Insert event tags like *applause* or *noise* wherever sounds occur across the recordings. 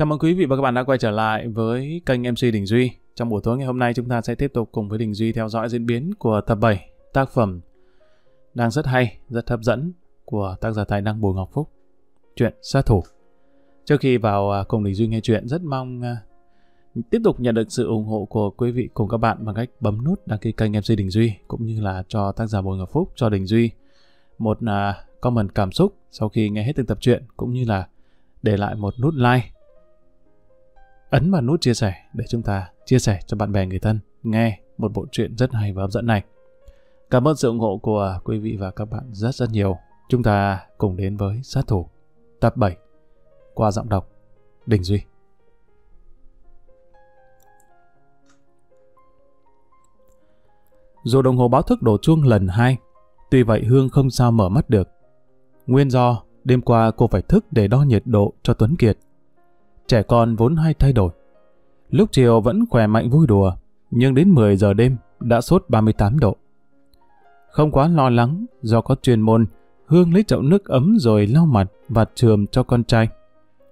Chào mừng quý vị và các bạn đã quay trở lại với kênh MC Đình Duy. Trong buổi tối ngày hôm nay chúng ta sẽ tiếp tục cùng với Đình Duy theo dõi diễn biến của tập 7 tác phẩm đang rất hay, rất hấp dẫn của tác giả tài năng Bùi Ngọc Phúc. Chuyện sát thủ. Trước khi vào à, cùng Đình Duy nghe chuyện rất mong à, tiếp tục nhận được sự ủng hộ của quý vị cùng các bạn bằng cách bấm nút đăng ký kênh MC Đình Duy cũng như là cho tác giả Bùi Ngọc Phúc cho Đình Duy một à, comment cảm xúc sau khi nghe hết từng tập truyện cũng như là để lại một nút like Ấn vào nút chia sẻ để chúng ta chia sẻ cho bạn bè người thân nghe một bộ truyện rất hay và hấp dẫn này. Cảm ơn sự ủng hộ của quý vị và các bạn rất rất nhiều. Chúng ta cùng đến với Sát Thủ tập 7 qua giọng đọc Đình Duy. Dù đồng hồ báo thức đổ chuông lần hai, tuy vậy Hương không sao mở mắt được. Nguyên do đêm qua cô phải thức để đo nhiệt độ cho Tuấn Kiệt Trẻ con vốn hay thay đổi. Lúc chiều vẫn khỏe mạnh vui đùa, nhưng đến 10 giờ đêm đã sốt 38 độ. Không quá lo lắng, do có chuyên môn, Hương lấy chậu nước ấm rồi lau mặt và trường cho con trai.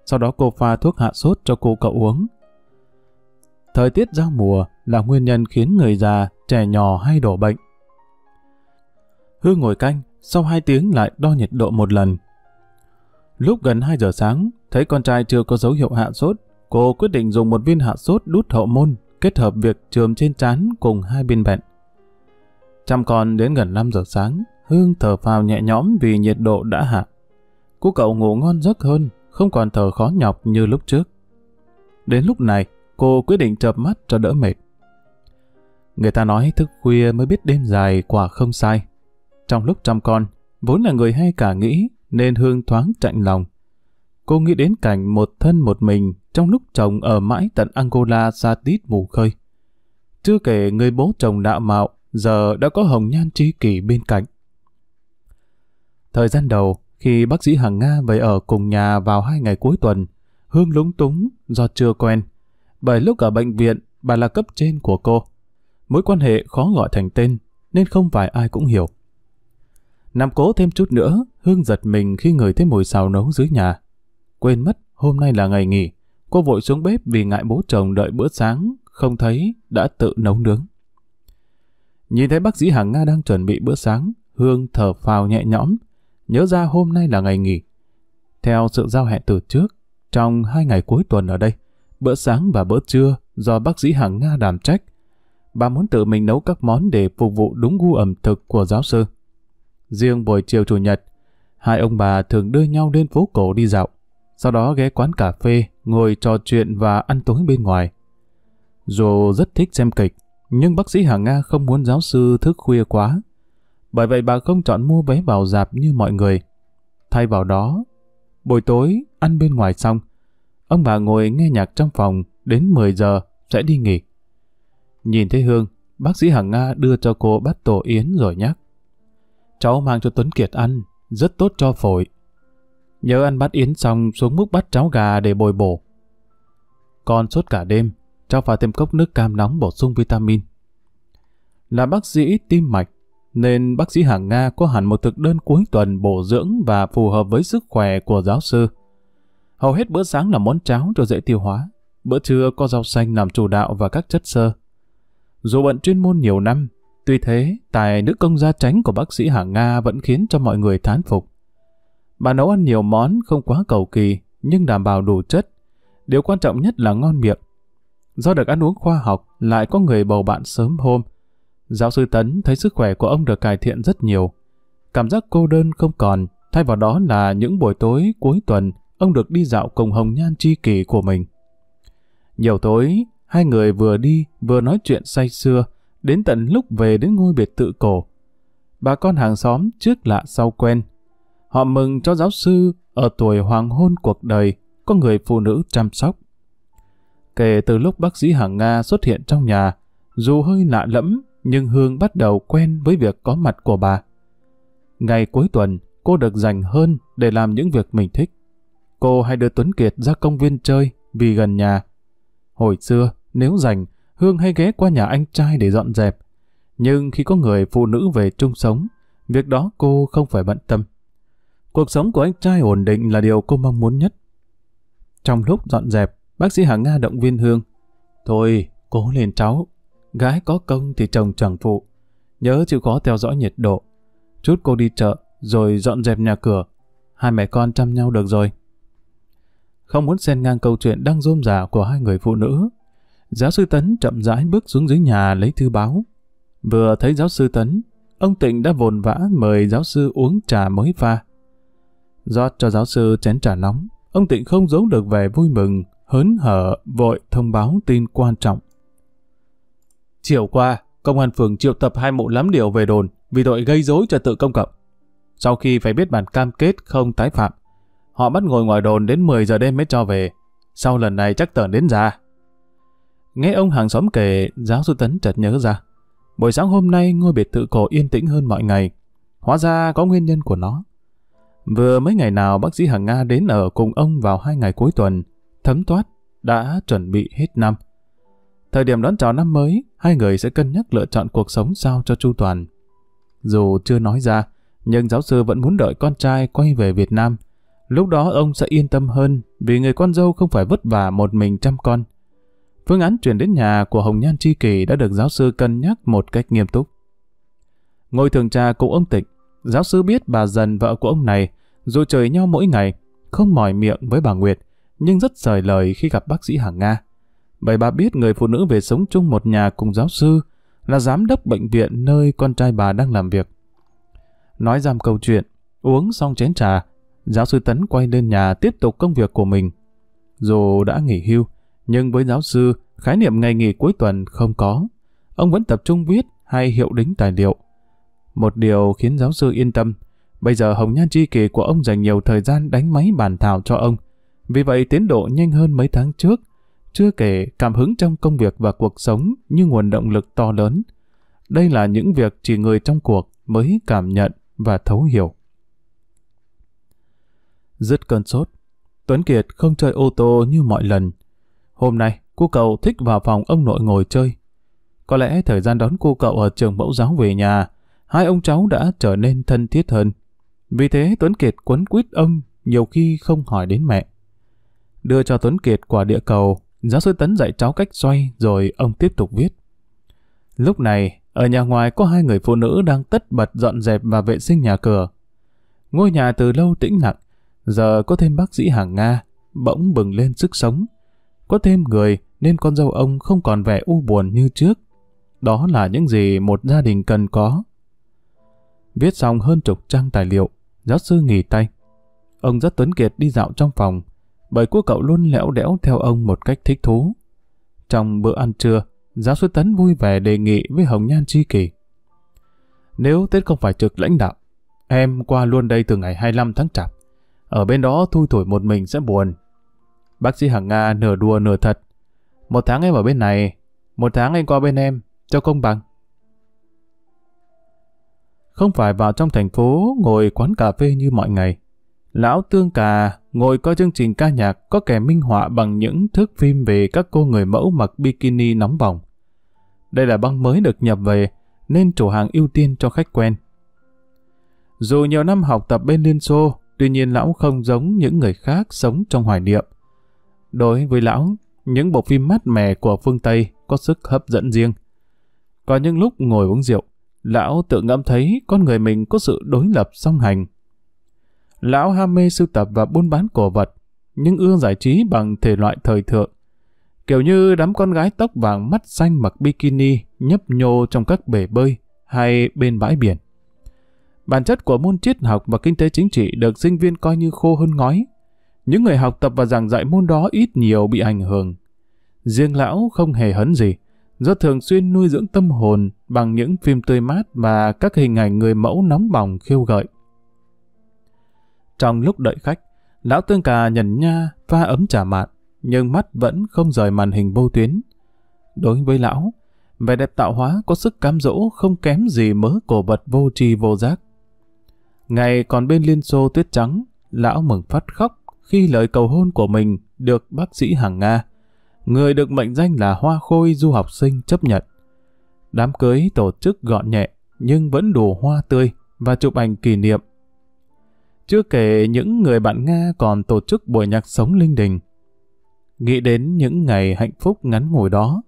Sau đó cô pha thuốc hạ sốt cho cô cậu uống. Thời tiết giao mùa là nguyên nhân khiến người già, trẻ nhỏ hay đổ bệnh. Hương ngồi canh, sau 2 tiếng lại đo nhiệt độ một lần Lúc gần 2 giờ sáng, thấy con trai chưa có dấu hiệu hạ sốt, cô quyết định dùng một viên hạ sốt đút hậu môn, kết hợp việc trường trên trán cùng hai bên bệnh. Chăm con đến gần 5 giờ sáng, Hương thở phào nhẹ nhõm vì nhiệt độ đã hạ. Cô cậu ngủ ngon giấc hơn, không còn thở khó nhọc như lúc trước. Đến lúc này, cô quyết định chợp mắt cho đỡ mệt. Người ta nói thức khuya mới biết đêm dài quả không sai. Trong lúc chăm con, vốn là người hay cả nghĩ nên Hương thoáng chạnh lòng. Cô nghĩ đến cảnh một thân một mình trong lúc chồng ở mãi tận Angola xa tít mù khơi. Chưa kể người bố chồng đạo mạo giờ đã có hồng nhan tri kỷ bên cạnh. Thời gian đầu, khi bác sĩ Hằng Nga về ở cùng nhà vào hai ngày cuối tuần, Hương lúng túng do chưa quen. Bởi lúc ở bệnh viện, bà là cấp trên của cô. Mối quan hệ khó gọi thành tên, nên không phải ai cũng hiểu. Nằm cố thêm chút nữa, Hương giật mình khi ngửi thấy mùi xào nấu dưới nhà. Quên mất, hôm nay là ngày nghỉ. Cô vội xuống bếp vì ngại bố chồng đợi bữa sáng, không thấy, đã tự nấu nướng. Nhìn thấy bác sĩ hàng Nga đang chuẩn bị bữa sáng, Hương thở phào nhẹ nhõm, nhớ ra hôm nay là ngày nghỉ. Theo sự giao hẹn từ trước, trong hai ngày cuối tuần ở đây, bữa sáng và bữa trưa do bác sĩ hàng Nga đảm trách. Bà muốn tự mình nấu các món để phục vụ đúng gu ẩm thực của giáo sư. Riêng buổi chiều chủ nhật, hai ông bà thường đưa nhau lên phố cổ đi dạo, sau đó ghé quán cà phê, ngồi trò chuyện và ăn tối bên ngoài. Dù rất thích xem kịch, nhưng bác sĩ Hà Nga không muốn giáo sư thức khuya quá. Bởi vậy bà không chọn mua vé vào dạp như mọi người. Thay vào đó, buổi tối ăn bên ngoài xong, ông bà ngồi nghe nhạc trong phòng đến 10 giờ sẽ đi nghỉ. Nhìn thấy Hương, bác sĩ Hằng Nga đưa cho cô bát tổ yến rồi nhắc cháu mang cho Tuấn Kiệt ăn, rất tốt cho phổi. Nhớ ăn bát yến xong xuống múc bát cháo gà để bồi bổ. còn suốt cả đêm, cháu pha thêm cốc nước cam nóng bổ sung vitamin. Là bác sĩ tim mạch, nên bác sĩ hàng Nga có hẳn một thực đơn cuối tuần bổ dưỡng và phù hợp với sức khỏe của giáo sư. Hầu hết bữa sáng là món cháo cho dễ tiêu hóa, bữa trưa có rau xanh làm chủ đạo và các chất xơ. Dù bận chuyên môn nhiều năm, Tuy thế, tài nữ công gia tránh của bác sĩ Hà Nga vẫn khiến cho mọi người thán phục. Bà nấu ăn nhiều món không quá cầu kỳ, nhưng đảm bảo đủ chất. Điều quan trọng nhất là ngon miệng. Do được ăn uống khoa học, lại có người bầu bạn sớm hôm. Giáo sư Tấn thấy sức khỏe của ông được cải thiện rất nhiều. Cảm giác cô đơn không còn, thay vào đó là những buổi tối cuối tuần, ông được đi dạo cùng hồng nhan chi kỷ của mình. Nhiều tối, hai người vừa đi vừa nói chuyện say xưa đến tận lúc về đến ngôi biệt tự cổ. Bà con hàng xóm trước lạ sau quen. Họ mừng cho giáo sư ở tuổi hoàng hôn cuộc đời có người phụ nữ chăm sóc. Kể từ lúc bác sĩ hàng Nga xuất hiện trong nhà, dù hơi lạ lẫm nhưng Hương bắt đầu quen với việc có mặt của bà. Ngày cuối tuần, cô được dành hơn để làm những việc mình thích. Cô hay đưa Tuấn Kiệt ra công viên chơi vì gần nhà. Hồi xưa, nếu dành Hương hay ghé qua nhà anh trai để dọn dẹp. Nhưng khi có người phụ nữ về chung sống, việc đó cô không phải bận tâm. Cuộc sống của anh trai ổn định là điều cô mong muốn nhất. Trong lúc dọn dẹp, bác sĩ Hà Nga động viên Hương. Thôi, cố lên cháu. Gái có công thì chồng chẳng phụ. Nhớ chịu khó theo dõi nhiệt độ. Chút cô đi chợ, rồi dọn dẹp nhà cửa. Hai mẹ con chăm nhau được rồi. Không muốn xen ngang câu chuyện đang rôm rả của hai người phụ nữ, Giáo sư Tấn chậm rãi bước xuống dưới nhà lấy thư báo. Vừa thấy giáo sư Tấn, ông Tịnh đã vồn vã mời giáo sư uống trà mới pha. Rót cho giáo sư chén trà nóng, ông Tịnh không giấu được vẻ vui mừng, hớn hở, vội thông báo tin quan trọng. Chiều qua, công an phường triệu tập hai mụ lắm điều về đồn vì tội gây rối trật tự công cộng. Sau khi phải biết bản cam kết không tái phạm, họ bắt ngồi ngoài đồn đến 10 giờ đêm mới cho về. Sau lần này chắc tởn đến già. Nghe ông hàng xóm kể, giáo sư Tấn chợt nhớ ra. Buổi sáng hôm nay ngôi biệt thự cổ yên tĩnh hơn mọi ngày. Hóa ra có nguyên nhân của nó. Vừa mấy ngày nào bác sĩ Hằng Nga đến ở cùng ông vào hai ngày cuối tuần, thấm thoát đã chuẩn bị hết năm. Thời điểm đón chào năm mới, hai người sẽ cân nhắc lựa chọn cuộc sống sao cho chu toàn. Dù chưa nói ra, nhưng giáo sư vẫn muốn đợi con trai quay về Việt Nam. Lúc đó ông sẽ yên tâm hơn vì người con dâu không phải vất vả một mình chăm con. Phương án chuyển đến nhà của Hồng Nhan Chi Kỳ đã được giáo sư cân nhắc một cách nghiêm túc. Ngồi thường trà cùng ông Tịch, giáo sư biết bà dần vợ của ông này, dù trời nhau mỗi ngày, không mỏi miệng với bà Nguyệt, nhưng rất sời lời khi gặp bác sĩ hàng Nga. Bởi bà biết người phụ nữ về sống chung một nhà cùng giáo sư là giám đốc bệnh viện nơi con trai bà đang làm việc. Nói giam câu chuyện, uống xong chén trà, giáo sư Tấn quay lên nhà tiếp tục công việc của mình. Dù đã nghỉ hưu, nhưng với giáo sư, khái niệm ngày nghỉ cuối tuần không có. Ông vẫn tập trung viết hay hiệu đính tài liệu. Một điều khiến giáo sư yên tâm, bây giờ Hồng Nhan Tri Kỳ của ông dành nhiều thời gian đánh máy bàn thảo cho ông. Vì vậy tiến độ nhanh hơn mấy tháng trước, chưa kể cảm hứng trong công việc và cuộc sống như nguồn động lực to lớn. Đây là những việc chỉ người trong cuộc mới cảm nhận và thấu hiểu. Dứt cơn sốt, Tuấn Kiệt không chơi ô tô như mọi lần. Hôm nay, cô cậu thích vào phòng ông nội ngồi chơi. Có lẽ thời gian đón cô cậu ở trường mẫu giáo về nhà, hai ông cháu đã trở nên thân thiết hơn. Vì thế Tuấn Kiệt quấn quýt ông nhiều khi không hỏi đến mẹ. Đưa cho Tuấn Kiệt quả địa cầu, giáo sư Tấn dạy cháu cách xoay rồi ông tiếp tục viết. Lúc này, ở nhà ngoài có hai người phụ nữ đang tất bật dọn dẹp và vệ sinh nhà cửa. Ngôi nhà từ lâu tĩnh lặng, giờ có thêm bác sĩ hàng Nga, bỗng bừng lên sức sống. Có thêm người nên con dâu ông không còn vẻ u buồn như trước. Đó là những gì một gia đình cần có. Viết xong hơn chục trang tài liệu, giáo sư nghỉ tay. Ông rất tuấn kiệt đi dạo trong phòng, bởi cô cậu luôn lẽo đẽo theo ông một cách thích thú. Trong bữa ăn trưa, giáo sư Tấn vui vẻ đề nghị với Hồng Nhan Chi Kỳ. Nếu Tết không phải trực lãnh đạo, em qua luôn đây từ ngày 25 tháng chạp. Ở bên đó thui thổi một mình sẽ buồn, Bác sĩ Hằng Nga nửa đùa nửa thật. Một tháng em ở bên này, một tháng anh qua bên em, cho công bằng. Không phải vào trong thành phố ngồi quán cà phê như mọi ngày. Lão Tương Cà ngồi coi chương trình ca nhạc có kẻ minh họa bằng những thước phim về các cô người mẫu mặc bikini nóng bỏng. Đây là băng mới được nhập về, nên chủ hàng ưu tiên cho khách quen. Dù nhiều năm học tập bên Liên Xô, tuy nhiên lão không giống những người khác sống trong hoài niệm. Đối với lão, những bộ phim mát mẻ của phương Tây có sức hấp dẫn riêng. Có những lúc ngồi uống rượu, lão tự ngẫm thấy con người mình có sự đối lập song hành. Lão ham mê sưu tập và buôn bán cổ vật, nhưng ưa giải trí bằng thể loại thời thượng. Kiểu như đám con gái tóc vàng mắt xanh mặc bikini nhấp nhô trong các bể bơi hay bên bãi biển. Bản chất của môn triết học và kinh tế chính trị được sinh viên coi như khô hơn ngói, những người học tập và giảng dạy môn đó ít nhiều bị ảnh hưởng. Riêng lão không hề hấn gì, do thường xuyên nuôi dưỡng tâm hồn bằng những phim tươi mát và các hình ảnh người mẫu nóng bỏng khiêu gợi. Trong lúc đợi khách, lão tương cà nhẩn nha pha ấm trà mạn, nhưng mắt vẫn không rời màn hình vô tuyến. Đối với lão, vẻ đẹp tạo hóa có sức cám dỗ không kém gì mớ cổ vật vô tri vô giác. Ngày còn bên Liên Xô tuyết trắng, lão mừng phát khóc khi lời cầu hôn của mình được bác sĩ Hằng Nga, người được mệnh danh là Hoa Khôi du học sinh chấp nhận. Đám cưới tổ chức gọn nhẹ nhưng vẫn đủ hoa tươi và chụp ảnh kỷ niệm. Chưa kể những người bạn Nga còn tổ chức buổi nhạc sống linh đình. Nghĩ đến những ngày hạnh phúc ngắn ngủi đó,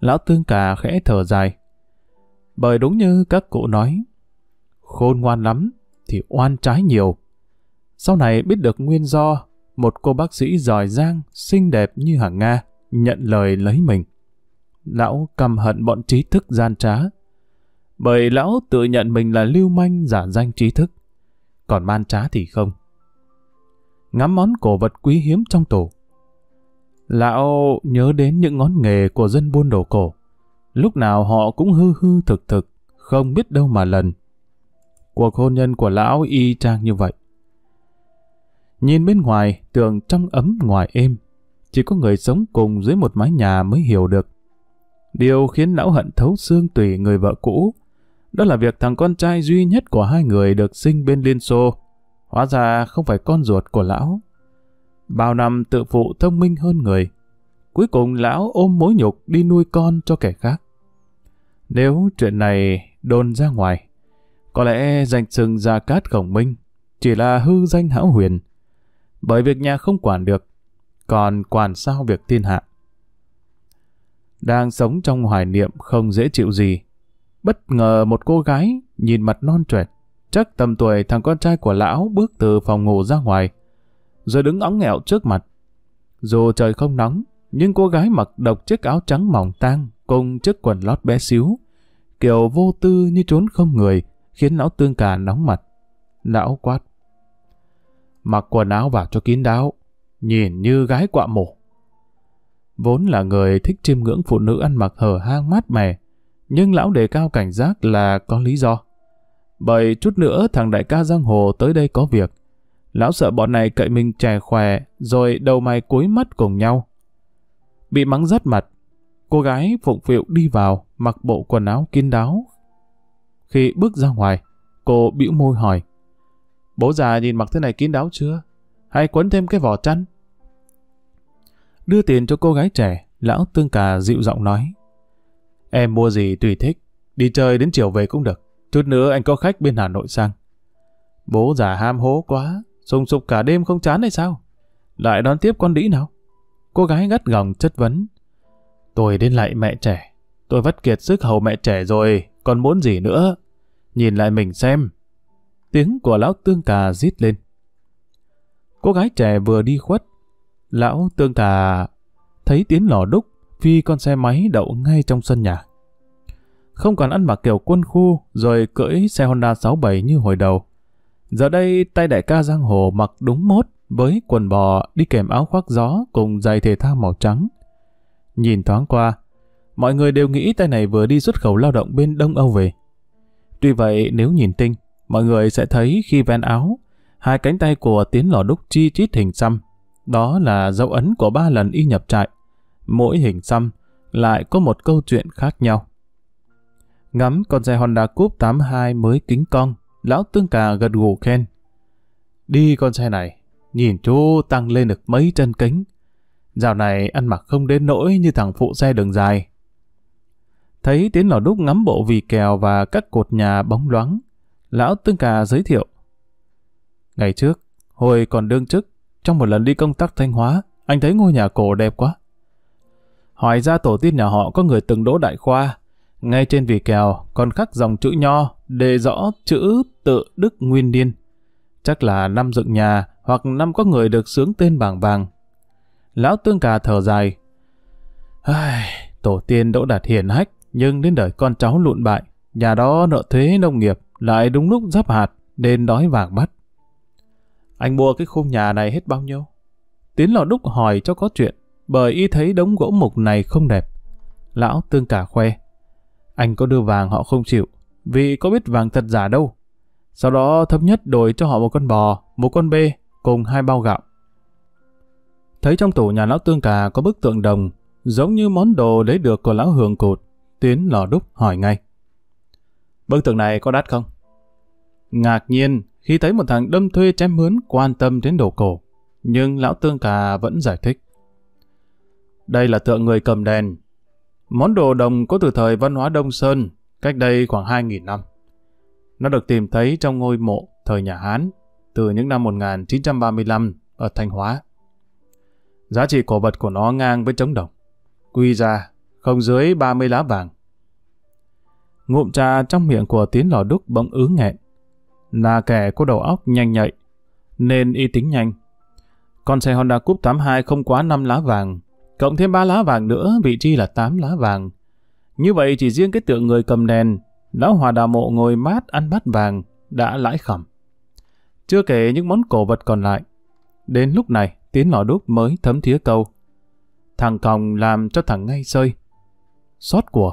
lão tương cà khẽ thở dài. Bởi đúng như các cụ nói, khôn ngoan lắm thì oan trái nhiều. Sau này biết được nguyên do, một cô bác sĩ giỏi giang, xinh đẹp như hàng Nga, nhận lời lấy mình. Lão căm hận bọn trí thức gian trá. Bởi lão tự nhận mình là lưu manh giả danh trí thức, còn man trá thì không. Ngắm món cổ vật quý hiếm trong tủ. Lão nhớ đến những ngón nghề của dân buôn đồ cổ. Lúc nào họ cũng hư hư thực thực, không biết đâu mà lần. Cuộc hôn nhân của lão y chang như vậy. Nhìn bên ngoài, tường trong ấm ngoài êm. Chỉ có người sống cùng dưới một mái nhà mới hiểu được. Điều khiến lão hận thấu xương tùy người vợ cũ, đó là việc thằng con trai duy nhất của hai người được sinh bên Liên Xô. Hóa ra không phải con ruột của lão. Bao năm tự phụ thông minh hơn người. Cuối cùng lão ôm mối nhục đi nuôi con cho kẻ khác. Nếu chuyện này đồn ra ngoài, có lẽ danh sừng Gia Cát Khổng Minh chỉ là hư danh hão huyền bởi việc nhà không quản được, còn quản sao việc thiên hạ. Đang sống trong hoài niệm không dễ chịu gì, bất ngờ một cô gái nhìn mặt non trẻ, chắc tầm tuổi thằng con trai của lão bước từ phòng ngủ ra ngoài, rồi đứng óng nghẹo trước mặt. Dù trời không nóng, nhưng cô gái mặc độc chiếc áo trắng mỏng tang cùng chiếc quần lót bé xíu, kiểu vô tư như trốn không người, khiến lão tương cả nóng mặt. Lão quát mặc quần áo vào cho kín đáo, nhìn như gái quạ mổ. Vốn là người thích chiêm ngưỡng phụ nữ ăn mặc hở hang mát mẻ, nhưng lão đề cao cảnh giác là có lý do. Bởi chút nữa thằng đại ca giang hồ tới đây có việc. Lão sợ bọn này cậy mình trẻ khỏe, rồi đầu mày cuối mắt cùng nhau. Bị mắng rắt mặt, cô gái phụng phịu đi vào, mặc bộ quần áo kín đáo. Khi bước ra ngoài, cô bĩu môi hỏi. Bố già nhìn mặc thế này kín đáo chưa? Hay quấn thêm cái vỏ chăn? Đưa tiền cho cô gái trẻ, lão tương cà dịu giọng nói. Em mua gì tùy thích, đi chơi đến chiều về cũng được. Chút nữa anh có khách bên Hà Nội sang. Bố già ham hố quá, sùng sục cả đêm không chán hay sao? Lại đón tiếp con đĩ nào? Cô gái gắt gỏng chất vấn. Tôi đến lại mẹ trẻ. Tôi vất kiệt sức hầu mẹ trẻ rồi, còn muốn gì nữa? Nhìn lại mình xem, tiếng của lão tương cà rít lên. Cô gái trẻ vừa đi khuất, lão tương cà thấy tiến lò đúc phi con xe máy đậu ngay trong sân nhà. Không còn ăn mặc kiểu quân khu rồi cưỡi xe Honda 67 như hồi đầu. Giờ đây tay đại ca giang hồ mặc đúng mốt với quần bò đi kèm áo khoác gió cùng giày thể thao màu trắng. Nhìn thoáng qua, mọi người đều nghĩ tay này vừa đi xuất khẩu lao động bên Đông Âu về. Tuy vậy nếu nhìn tinh, mọi người sẽ thấy khi ven áo, hai cánh tay của tiến lò đúc chi chít hình xăm. Đó là dấu ấn của ba lần y nhập trại. Mỗi hình xăm lại có một câu chuyện khác nhau. Ngắm con xe Honda Coupe 82 mới kính con lão tương cà gật gù khen. Đi con xe này, nhìn chú tăng lên được mấy chân kính. Dạo này ăn mặc không đến nỗi như thằng phụ xe đường dài. Thấy tiến lò đúc ngắm bộ vì kèo và các cột nhà bóng loáng, Lão Tương Cà giới thiệu. Ngày trước, hồi còn đương chức, trong một lần đi công tác Thanh Hóa, anh thấy ngôi nhà cổ đẹp quá. Hỏi ra tổ tiên nhà họ có người từng đỗ đại khoa, ngay trên vỉ kèo còn khắc dòng chữ nho đề rõ chữ tự đức nguyên niên. Chắc là năm dựng nhà hoặc năm có người được sướng tên bảng vàng. Lão Tương Cà thở dài. Ai, tổ tiên đỗ đạt hiền hách, nhưng đến đời con cháu lụn bại, nhà đó nợ thuế nông nghiệp, lại đúng lúc giáp hạt nên đói vàng mắt. Anh mua cái khu nhà này hết bao nhiêu? Tiến lò đúc hỏi cho có chuyện, bởi y thấy đống gỗ mục này không đẹp. Lão tương cả khoe. Anh có đưa vàng họ không chịu, vì có biết vàng thật giả đâu. Sau đó thấp nhất đổi cho họ một con bò, một con bê, cùng hai bao gạo. Thấy trong tủ nhà lão tương cả có bức tượng đồng, giống như món đồ lấy được của lão hường cột, Tiến lò đúc hỏi ngay. Bức tượng này có đắt không? Ngạc nhiên khi thấy một thằng đâm thuê chém mướn quan tâm đến đồ cổ. Nhưng lão tương cà vẫn giải thích. Đây là tượng người cầm đèn. Món đồ đồng có từ thời văn hóa Đông Sơn, cách đây khoảng 2.000 năm. Nó được tìm thấy trong ngôi mộ thời nhà Hán từ những năm 1935 ở Thanh Hóa. Giá trị cổ vật của nó ngang với trống đồng. Quy ra không dưới 30 lá vàng. Ngụm trà trong miệng của tiến lò đúc bỗng ứ nghẹn. Là kẻ có đầu óc nhanh nhạy, nên y tính nhanh. Con xe Honda Cup 82 không quá 5 lá vàng, cộng thêm 3 lá vàng nữa, vị trí là 8 lá vàng. Như vậy chỉ riêng cái tượng người cầm đèn, lão hòa đào mộ ngồi mát ăn bát vàng, đã lãi khẩm. Chưa kể những món cổ vật còn lại. Đến lúc này, tiến lò đúc mới thấm thía câu. Thằng còng làm cho thằng ngay sơi. Xót của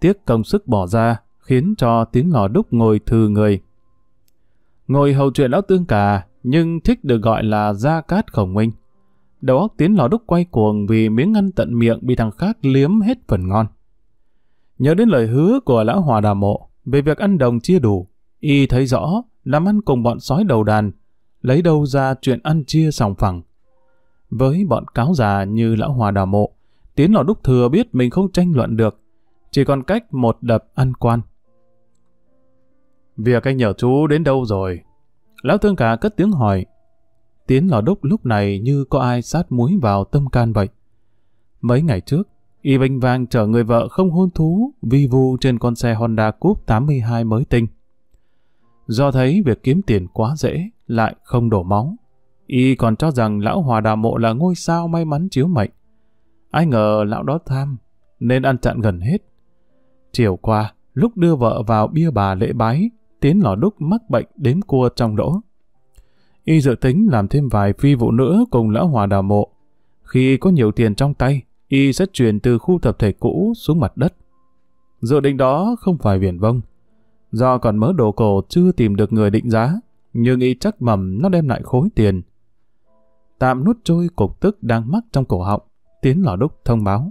tiếc công sức bỏ ra, khiến cho tiếng lò đúc ngồi thừa người. Ngồi hầu chuyện lão tương cà, nhưng thích được gọi là gia cát khổng minh. Đầu óc tiến lò đúc quay cuồng vì miếng ăn tận miệng bị thằng khác liếm hết phần ngon. Nhớ đến lời hứa của lão hòa đà mộ về việc ăn đồng chia đủ, y thấy rõ làm ăn cùng bọn sói đầu đàn, lấy đâu ra chuyện ăn chia sòng phẳng. Với bọn cáo già như lão hòa đà mộ, tiến lò đúc thừa biết mình không tranh luận được, chỉ còn cách một đập ăn quan. Việc anh nhờ chú đến đâu rồi? Lão thương cả cất tiếng hỏi. Tiến lò đúc lúc này như có ai sát muối vào tâm can vậy. Mấy ngày trước, Y Vinh Vang chở người vợ không hôn thú vi vu trên con xe Honda Coupe 82 mới tinh. Do thấy việc kiếm tiền quá dễ, lại không đổ máu. Y còn cho rằng lão hòa đà mộ là ngôi sao may mắn chiếu mệnh. Ai ngờ lão đó tham, nên ăn chặn gần hết. Chiều qua, lúc đưa vợ vào bia bà lễ bái, Tiến lò đúc mắc bệnh đếm cua trong đỗ. Y dự tính làm thêm vài phi vụ nữa cùng lão hòa đào mộ. Khi có nhiều tiền trong tay, Y sẽ chuyển từ khu tập thể cũ xuống mặt đất. Dự định đó không phải viển vông. Do còn mớ đồ cổ chưa tìm được người định giá, nhưng Y chắc mầm nó đem lại khối tiền. Tạm nuốt trôi cục tức đang mắc trong cổ họng, Tiến lò đúc thông báo.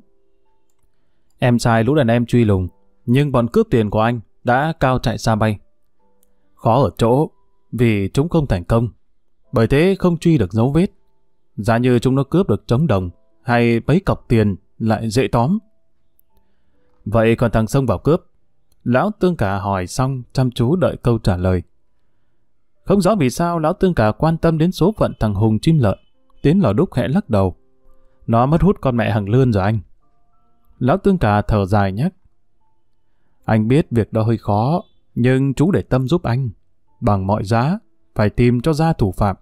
Em sai lũ đàn em truy lùng, nhưng bọn cướp tiền của anh đã cao chạy xa bay. Khó ở chỗ, vì chúng không thành công, bởi thế không truy được dấu vết. giả như chúng nó cướp được trống đồng, hay bấy cọc tiền lại dễ tóm. Vậy còn thằng sông vào cướp, lão tương cả hỏi xong chăm chú đợi câu trả lời. Không rõ vì sao lão tương cả quan tâm đến số phận thằng Hùng chim lợn, tiến lò đúc khẽ lắc đầu. Nó mất hút con mẹ hằng lươn rồi anh. Lão tương cả thở dài nhắc. Anh biết việc đó hơi khó, nhưng chú để tâm giúp anh. Bằng mọi giá, phải tìm cho ra thủ phạm.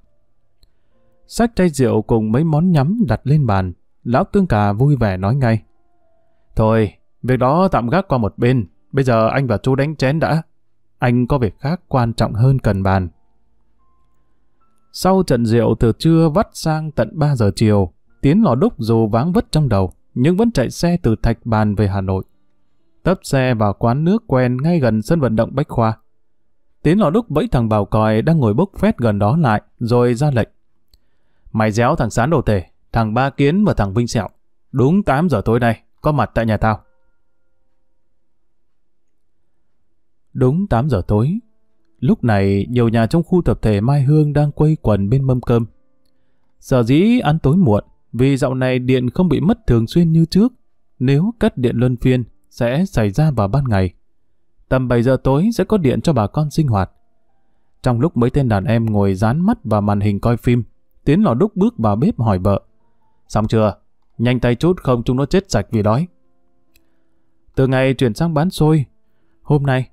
Sách chai rượu cùng mấy món nhắm đặt lên bàn, lão tương cà vui vẻ nói ngay. Thôi, việc đó tạm gác qua một bên, bây giờ anh và chú đánh chén đã. Anh có việc khác quan trọng hơn cần bàn. Sau trận rượu từ trưa vắt sang tận 3 giờ chiều, Tiến lò đúc dù váng vất trong đầu, nhưng vẫn chạy xe từ Thạch Bàn về Hà Nội tấp xe vào quán nước quen ngay gần sân vận động Bách Khoa. Tiến lò đúc bẫy thằng bảo còi đang ngồi bốc phét gần đó lại, rồi ra lệnh. Mày déo thằng Sán Đồ Tể, thằng Ba Kiến và thằng Vinh Sẹo. Đúng 8 giờ tối nay, có mặt tại nhà tao. Đúng 8 giờ tối, lúc này nhiều nhà trong khu tập thể Mai Hương đang quây quần bên mâm cơm. Sở dĩ ăn tối muộn, vì dạo này điện không bị mất thường xuyên như trước. Nếu cắt điện luân phiên, sẽ xảy ra vào ban ngày. Tầm 7 giờ tối sẽ có điện cho bà con sinh hoạt. Trong lúc mấy tên đàn em ngồi dán mắt vào màn hình coi phim, Tiến lò đúc bước vào bếp hỏi vợ. Xong chưa? Nhanh tay chút không chúng nó chết sạch vì đói. Từ ngày chuyển sang bán xôi, hôm nay,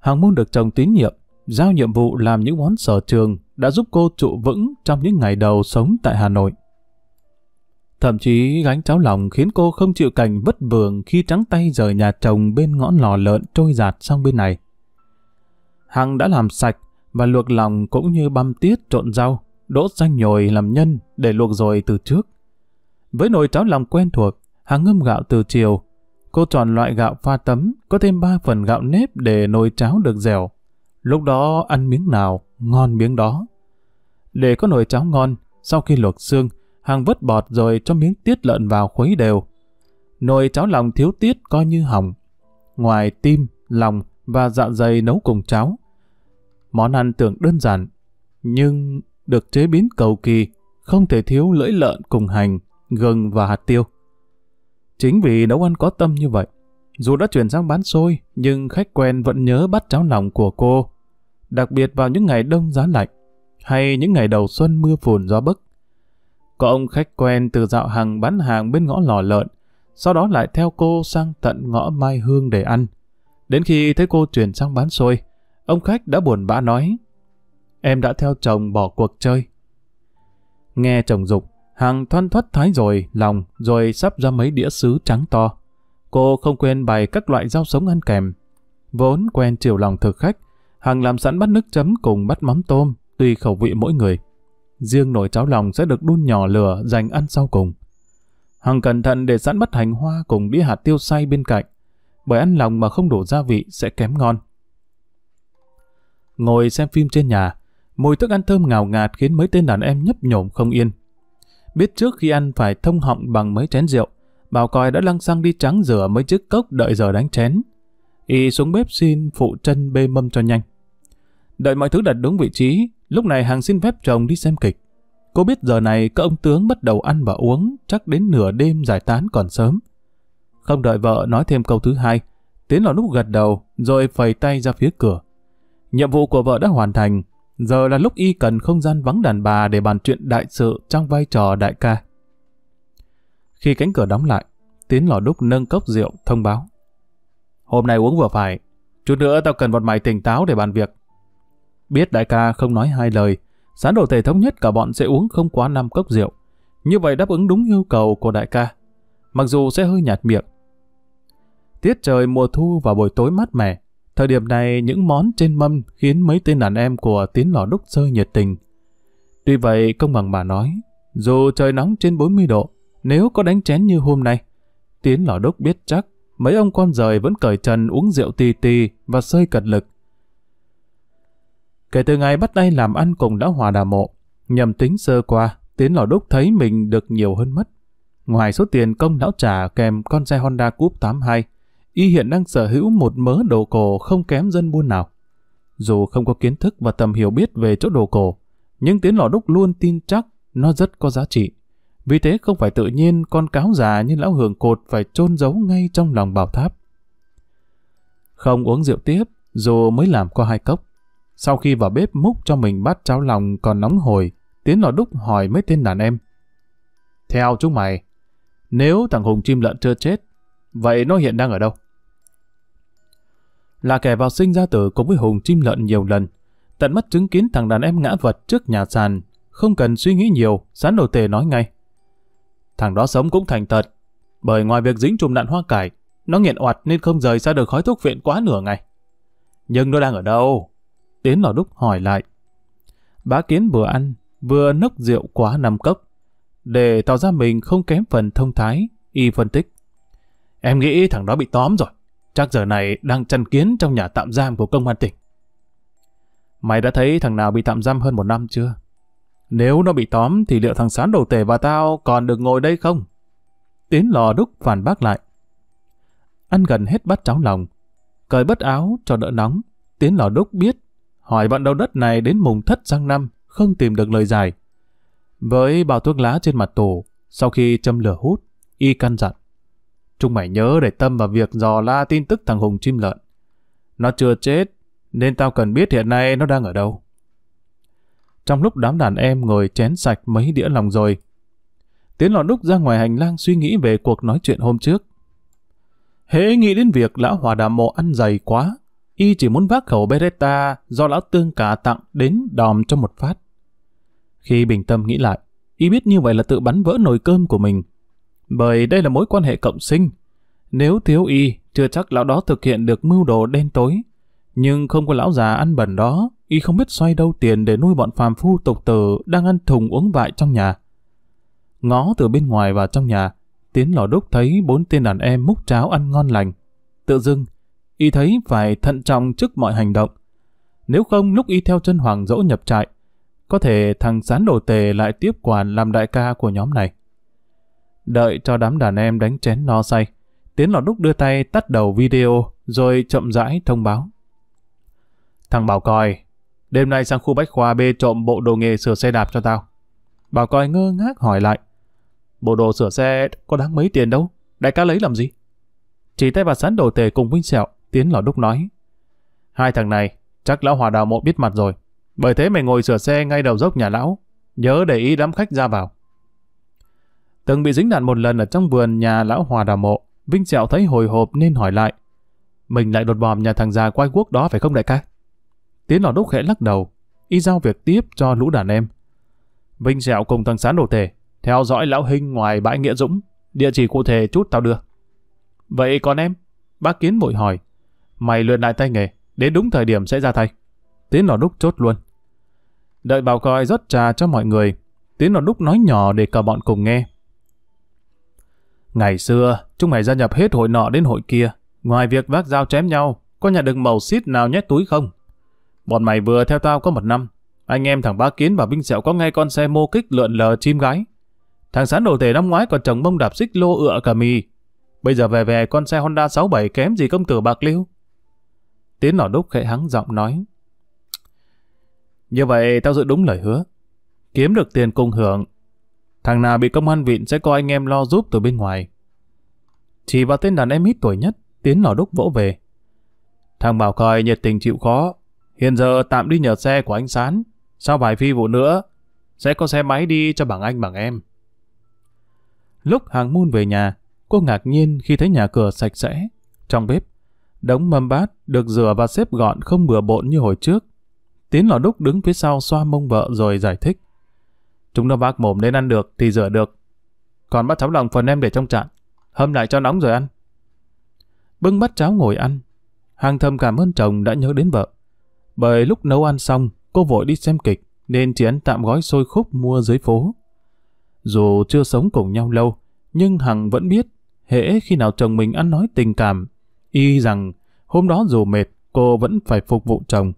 Hàng Môn được chồng tín nhiệm, giao nhiệm vụ làm những món sở trường đã giúp cô trụ vững trong những ngày đầu sống tại Hà Nội. Thậm chí gánh cháo lòng khiến cô không chịu cảnh vất vưởng khi trắng tay rời nhà chồng bên ngõ lò lợn trôi giạt sang bên này. Hằng đã làm sạch và luộc lòng cũng như băm tiết trộn rau, đỗ xanh nhồi làm nhân để luộc rồi từ trước. Với nồi cháo lòng quen thuộc, Hằng ngâm gạo từ chiều. Cô chọn loại gạo pha tấm, có thêm 3 phần gạo nếp để nồi cháo được dẻo. Lúc đó ăn miếng nào, ngon miếng đó. Để có nồi cháo ngon, sau khi luộc xương, Hàng vất bọt rồi cho miếng tiết lợn vào khuấy đều. Nồi cháo lòng thiếu tiết coi như hỏng. Ngoài tim, lòng và dạ dày nấu cùng cháo. Món ăn tưởng đơn giản, nhưng được chế biến cầu kỳ, không thể thiếu lưỡi lợn cùng hành, gừng và hạt tiêu. Chính vì nấu ăn có tâm như vậy, dù đã chuyển sang bán xôi, nhưng khách quen vẫn nhớ bắt cháo lòng của cô. Đặc biệt vào những ngày đông giá lạnh, hay những ngày đầu xuân mưa phùn gió bấc. Có ông khách quen từ dạo hàng bán hàng bên ngõ lò lợn, sau đó lại theo cô sang tận ngõ Mai Hương để ăn. Đến khi thấy cô chuyển sang bán xôi, ông khách đã buồn bã nói, em đã theo chồng bỏ cuộc chơi. Nghe chồng dục, hàng thoăn thoát thái rồi, lòng, rồi sắp ra mấy đĩa sứ trắng to. Cô không quên bày các loại rau sống ăn kèm. Vốn quen chiều lòng thực khách, hàng làm sẵn bát nước chấm cùng bát mắm tôm, tùy khẩu vị mỗi người riêng nồi cháo lòng sẽ được đun nhỏ lửa dành ăn sau cùng. Hằng cẩn thận để sẵn bất hành hoa cùng đĩa hạt tiêu xay bên cạnh, bởi ăn lòng mà không đổ gia vị sẽ kém ngon. Ngồi xem phim trên nhà, mùi thức ăn thơm ngào ngạt khiến mấy tên đàn em nhấp nhổm không yên. Biết trước khi ăn phải thông họng bằng mấy chén rượu, Bảo Còi đã lăng xăng đi trắng rửa mấy chiếc cốc đợi giờ đánh chén. Y xuống bếp xin phụ chân bê mâm cho nhanh. Đợi mọi thứ đặt đúng vị trí, lúc này hàng xin phép chồng đi xem kịch. Cô biết giờ này các ông tướng bắt đầu ăn và uống, chắc đến nửa đêm giải tán còn sớm. Không đợi vợ nói thêm câu thứ hai, Tiến là lúc gật đầu, rồi phẩy tay ra phía cửa. Nhiệm vụ của vợ đã hoàn thành, giờ là lúc y cần không gian vắng đàn bà để bàn chuyện đại sự trong vai trò đại ca. Khi cánh cửa đóng lại, Tiến lò đúc nâng cốc rượu thông báo. Hôm nay uống vừa phải, chút nữa tao cần một mày tỉnh táo để bàn việc. Biết đại ca không nói hai lời, sán đồ thể thống nhất cả bọn sẽ uống không quá 5 cốc rượu. Như vậy đáp ứng đúng yêu cầu của đại ca. Mặc dù sẽ hơi nhạt miệng. Tiết trời mùa thu và buổi tối mát mẻ. Thời điểm này những món trên mâm khiến mấy tên đàn em của tiến lò đúc rơi nhiệt tình. Tuy vậy công bằng mà nói, dù trời nóng trên 40 độ, nếu có đánh chén như hôm nay, tiến lò đúc biết chắc mấy ông con rời vẫn cởi trần uống rượu tì tì và sơi cật lực. Kể từ ngày bắt tay làm ăn cùng đã hòa đà mộ, nhầm tính sơ qua, tiến lò đúc thấy mình được nhiều hơn mất. Ngoài số tiền công lão trả kèm con xe Honda Coupe 82, y hiện đang sở hữu một mớ đồ cổ không kém dân buôn nào. Dù không có kiến thức và tầm hiểu biết về chỗ đồ cổ, nhưng tiến lò đúc luôn tin chắc nó rất có giá trị. Vì thế không phải tự nhiên con cáo già như lão hưởng cột phải chôn giấu ngay trong lòng bảo tháp. Không uống rượu tiếp, dù mới làm qua hai cốc. Sau khi vào bếp múc cho mình bát cháo lòng còn nóng hồi, Tiến lò đúc hỏi mấy tên đàn em. Theo chúng mày, nếu thằng Hùng chim lợn chưa chết, vậy nó hiện đang ở đâu? Là kẻ vào sinh ra tử cùng với Hùng chim lợn nhiều lần, tận mắt chứng kiến thằng đàn em ngã vật trước nhà sàn, không cần suy nghĩ nhiều, sán đồ tề nói ngay. Thằng đó sống cũng thành thật, bởi ngoài việc dính trùm đạn hoa cải, nó nghiện oặt nên không rời ra được khói thuốc viện quá nửa ngày. Nhưng nó đang ở đâu? Đến lò đúc hỏi lại. Bá Kiến vừa ăn, vừa nốc rượu quá năm cốc. Để tỏ ra mình không kém phần thông thái, y phân tích. Em nghĩ thằng đó bị tóm rồi. Chắc giờ này đang chăn kiến trong nhà tạm giam của công an tỉnh. Mày đã thấy thằng nào bị tạm giam hơn một năm chưa? Nếu nó bị tóm thì liệu thằng sán đầu tể và tao còn được ngồi đây không? Tiến lò đúc phản bác lại. Ăn gần hết bát cháo lòng. Cởi bất áo cho đỡ nóng. Tiến lò đúc biết hỏi bạn đầu đất này đến mùng thất sang năm, không tìm được lời giải. Với bao thuốc lá trên mặt tổ, sau khi châm lửa hút, y căn dặn. Chúng mày nhớ để tâm vào việc dò la tin tức thằng Hùng chim lợn. Nó chưa chết, nên tao cần biết hiện nay nó đang ở đâu. Trong lúc đám đàn em ngồi chén sạch mấy đĩa lòng rồi, Tiến lọ đúc ra ngoài hành lang suy nghĩ về cuộc nói chuyện hôm trước. Hễ nghĩ đến việc lão hòa đàm mộ ăn dày quá, y chỉ muốn vác khẩu Beretta do lão tương cả tặng đến đòm cho một phát. Khi bình tâm nghĩ lại, y biết như vậy là tự bắn vỡ nồi cơm của mình. Bởi đây là mối quan hệ cộng sinh. Nếu thiếu y, chưa chắc lão đó thực hiện được mưu đồ đen tối. Nhưng không có lão già ăn bẩn đó, y không biết xoay đâu tiền để nuôi bọn phàm phu tục tử đang ăn thùng uống vại trong nhà. Ngó từ bên ngoài vào trong nhà, Tiến lò đúc thấy bốn tên đàn em múc cháo ăn ngon lành. Tự dưng, Y thấy phải thận trọng trước mọi hành động. Nếu không lúc Y theo chân Hoàng Dỗ nhập trại, có thể thằng sán đồ tề lại tiếp quản làm đại ca của nhóm này. Đợi cho đám đàn em đánh chén no say, Tiến lọt đúc đưa tay tắt đầu video rồi chậm rãi thông báo. Thằng Bảo Còi, đêm nay sang khu Bách Khoa bê trộm bộ đồ nghề sửa xe đạp cho tao. Bảo Còi ngơ ngác hỏi lại. Bộ đồ sửa xe có đáng mấy tiền đâu, đại ca lấy làm gì? Chỉ tay vào sán đồ tề cùng Vinh Sẹo, Tiến lò đúc nói. Hai thằng này, chắc lão hòa đào mộ biết mặt rồi. Bởi thế mày ngồi sửa xe ngay đầu dốc nhà lão. Nhớ để ý đám khách ra vào. Từng bị dính đạn một lần ở trong vườn nhà lão hòa đào mộ. Vinh Sẹo thấy hồi hộp nên hỏi lại. Mình lại đột bòm nhà thằng già quay quốc đó phải không đại ca? Tiến lò đúc khẽ lắc đầu. Y giao việc tiếp cho lũ đàn em. Vinh Sẹo cùng thằng Sán đồ tể. Theo dõi lão hình ngoài bãi Nghĩa Dũng. Địa chỉ cụ thể chút tao đưa. Vậy còn em? Bác Kiến vội hỏi. Mày luyện lại tay nghề, đến đúng thời điểm sẽ ra tay. Tiến lò đúc chốt luôn. Đợi bảo coi rót trà cho mọi người. Tiến lò đúc nói nhỏ để cả bọn cùng nghe. Ngày xưa, chúng mày gia nhập hết hội nọ đến hội kia. Ngoài việc vác dao chém nhau, có nhà đựng màu xít nào nhét túi không? Bọn mày vừa theo tao có một năm. Anh em thằng Bá Kiến và binh Sẹo có ngay con xe mô kích lượn lờ chim gái. Thằng sán đồ tể năm ngoái còn chồng mông đạp xích lô ựa cả mì. Bây giờ về về con xe Honda 67 kém gì công tử Bạc Liêu. Tiến lò đúc khẽ hắng giọng nói. Như vậy tao giữ đúng lời hứa. Kiếm được tiền cùng hưởng. Thằng nào bị công an vịn sẽ có anh em lo giúp từ bên ngoài. Chỉ vào tên đàn em ít tuổi nhất, Tiến lò đúc vỗ về. Thằng Bảo Còi nhiệt tình chịu khó. Hiện giờ tạm đi nhờ xe của anh Sán. Sau vài phi vụ nữa, sẽ có xe máy đi cho bằng anh bằng em. Lúc hàng môn về nhà, cô ngạc nhiên khi thấy nhà cửa sạch sẽ. Trong bếp, Đống mâm bát được rửa và xếp gọn không bừa bộn như hồi trước. Tiến lò đúc đứng phía sau xoa mông vợ rồi giải thích. Chúng nó vác mồm nên ăn được thì rửa được. Còn bát cháo lòng phần em để trong chạn. Hâm lại cho nóng rồi ăn. Bưng bát cháo ngồi ăn. Hàng thầm cảm ơn chồng đã nhớ đến vợ. Bởi lúc nấu ăn xong, cô vội đi xem kịch nên chỉ ăn tạm gói xôi khúc mua dưới phố. Dù chưa sống cùng nhau lâu, nhưng Hằng vẫn biết, hễ khi nào chồng mình ăn nói tình cảm y rằng hôm đó dù mệt, cô vẫn phải phục vụ chồng.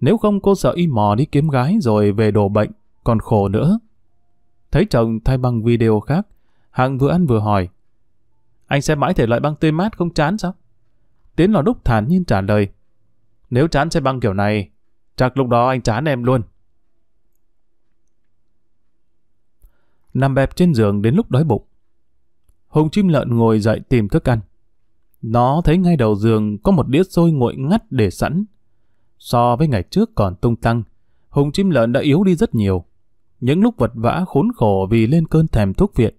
Nếu không cô sợ y mò đi kiếm gái rồi về đổ bệnh, còn khổ nữa. Thấy chồng thay bằng video khác, Hằng vừa ăn vừa hỏi. Anh sẽ mãi thể loại băng tươi mát không chán sao? Tiến lò đúc thản nhiên trả lời. Nếu chán xe băng kiểu này, chắc lúc đó anh chán em luôn. Nằm bẹp trên giường đến lúc đói bụng. Hùng chim lợn ngồi dậy tìm thức ăn. Nó thấy ngay đầu giường có một đĩa xôi nguội ngắt để sẵn. So với ngày trước còn tung tăng, Hùng chim lợn đã yếu đi rất nhiều. Những lúc vật vã khốn khổ vì lên cơn thèm thuốc viện.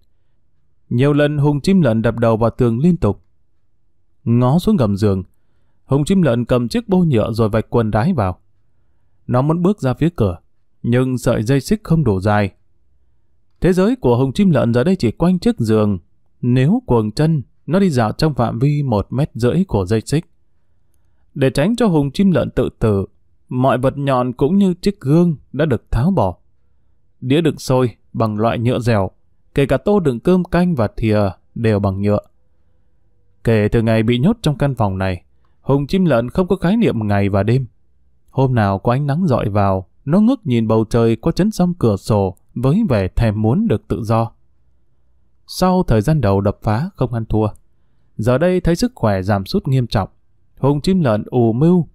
Nhiều lần Hùng chim lợn đập đầu vào tường liên tục. Ngó xuống gầm giường, Hùng chim lợn cầm chiếc bô nhựa rồi vạch quần đái vào. Nó muốn bước ra phía cửa, nhưng sợi dây xích không đủ dài. Thế giới của Hùng chim lợn giờ đây chỉ quanh chiếc giường, nếu cuồng chân nó đi dạo trong phạm vi một mét rưỡi của dây xích. Để tránh cho hùng chim lợn tự tử, mọi vật nhọn cũng như chiếc gương đã được tháo bỏ. Đĩa đựng sôi bằng loại nhựa dẻo, kể cả tô đựng cơm canh và thìa đều bằng nhựa. Kể từ ngày bị nhốt trong căn phòng này, Hùng chim lợn không có khái niệm ngày và đêm. Hôm nào có ánh nắng dọi vào, nó ngước nhìn bầu trời qua chấn song cửa sổ với vẻ thèm muốn được tự do sau thời gian đầu đập phá không ăn thua. Giờ đây thấy sức khỏe giảm sút nghiêm trọng, Hùng chim lợn ù mưu,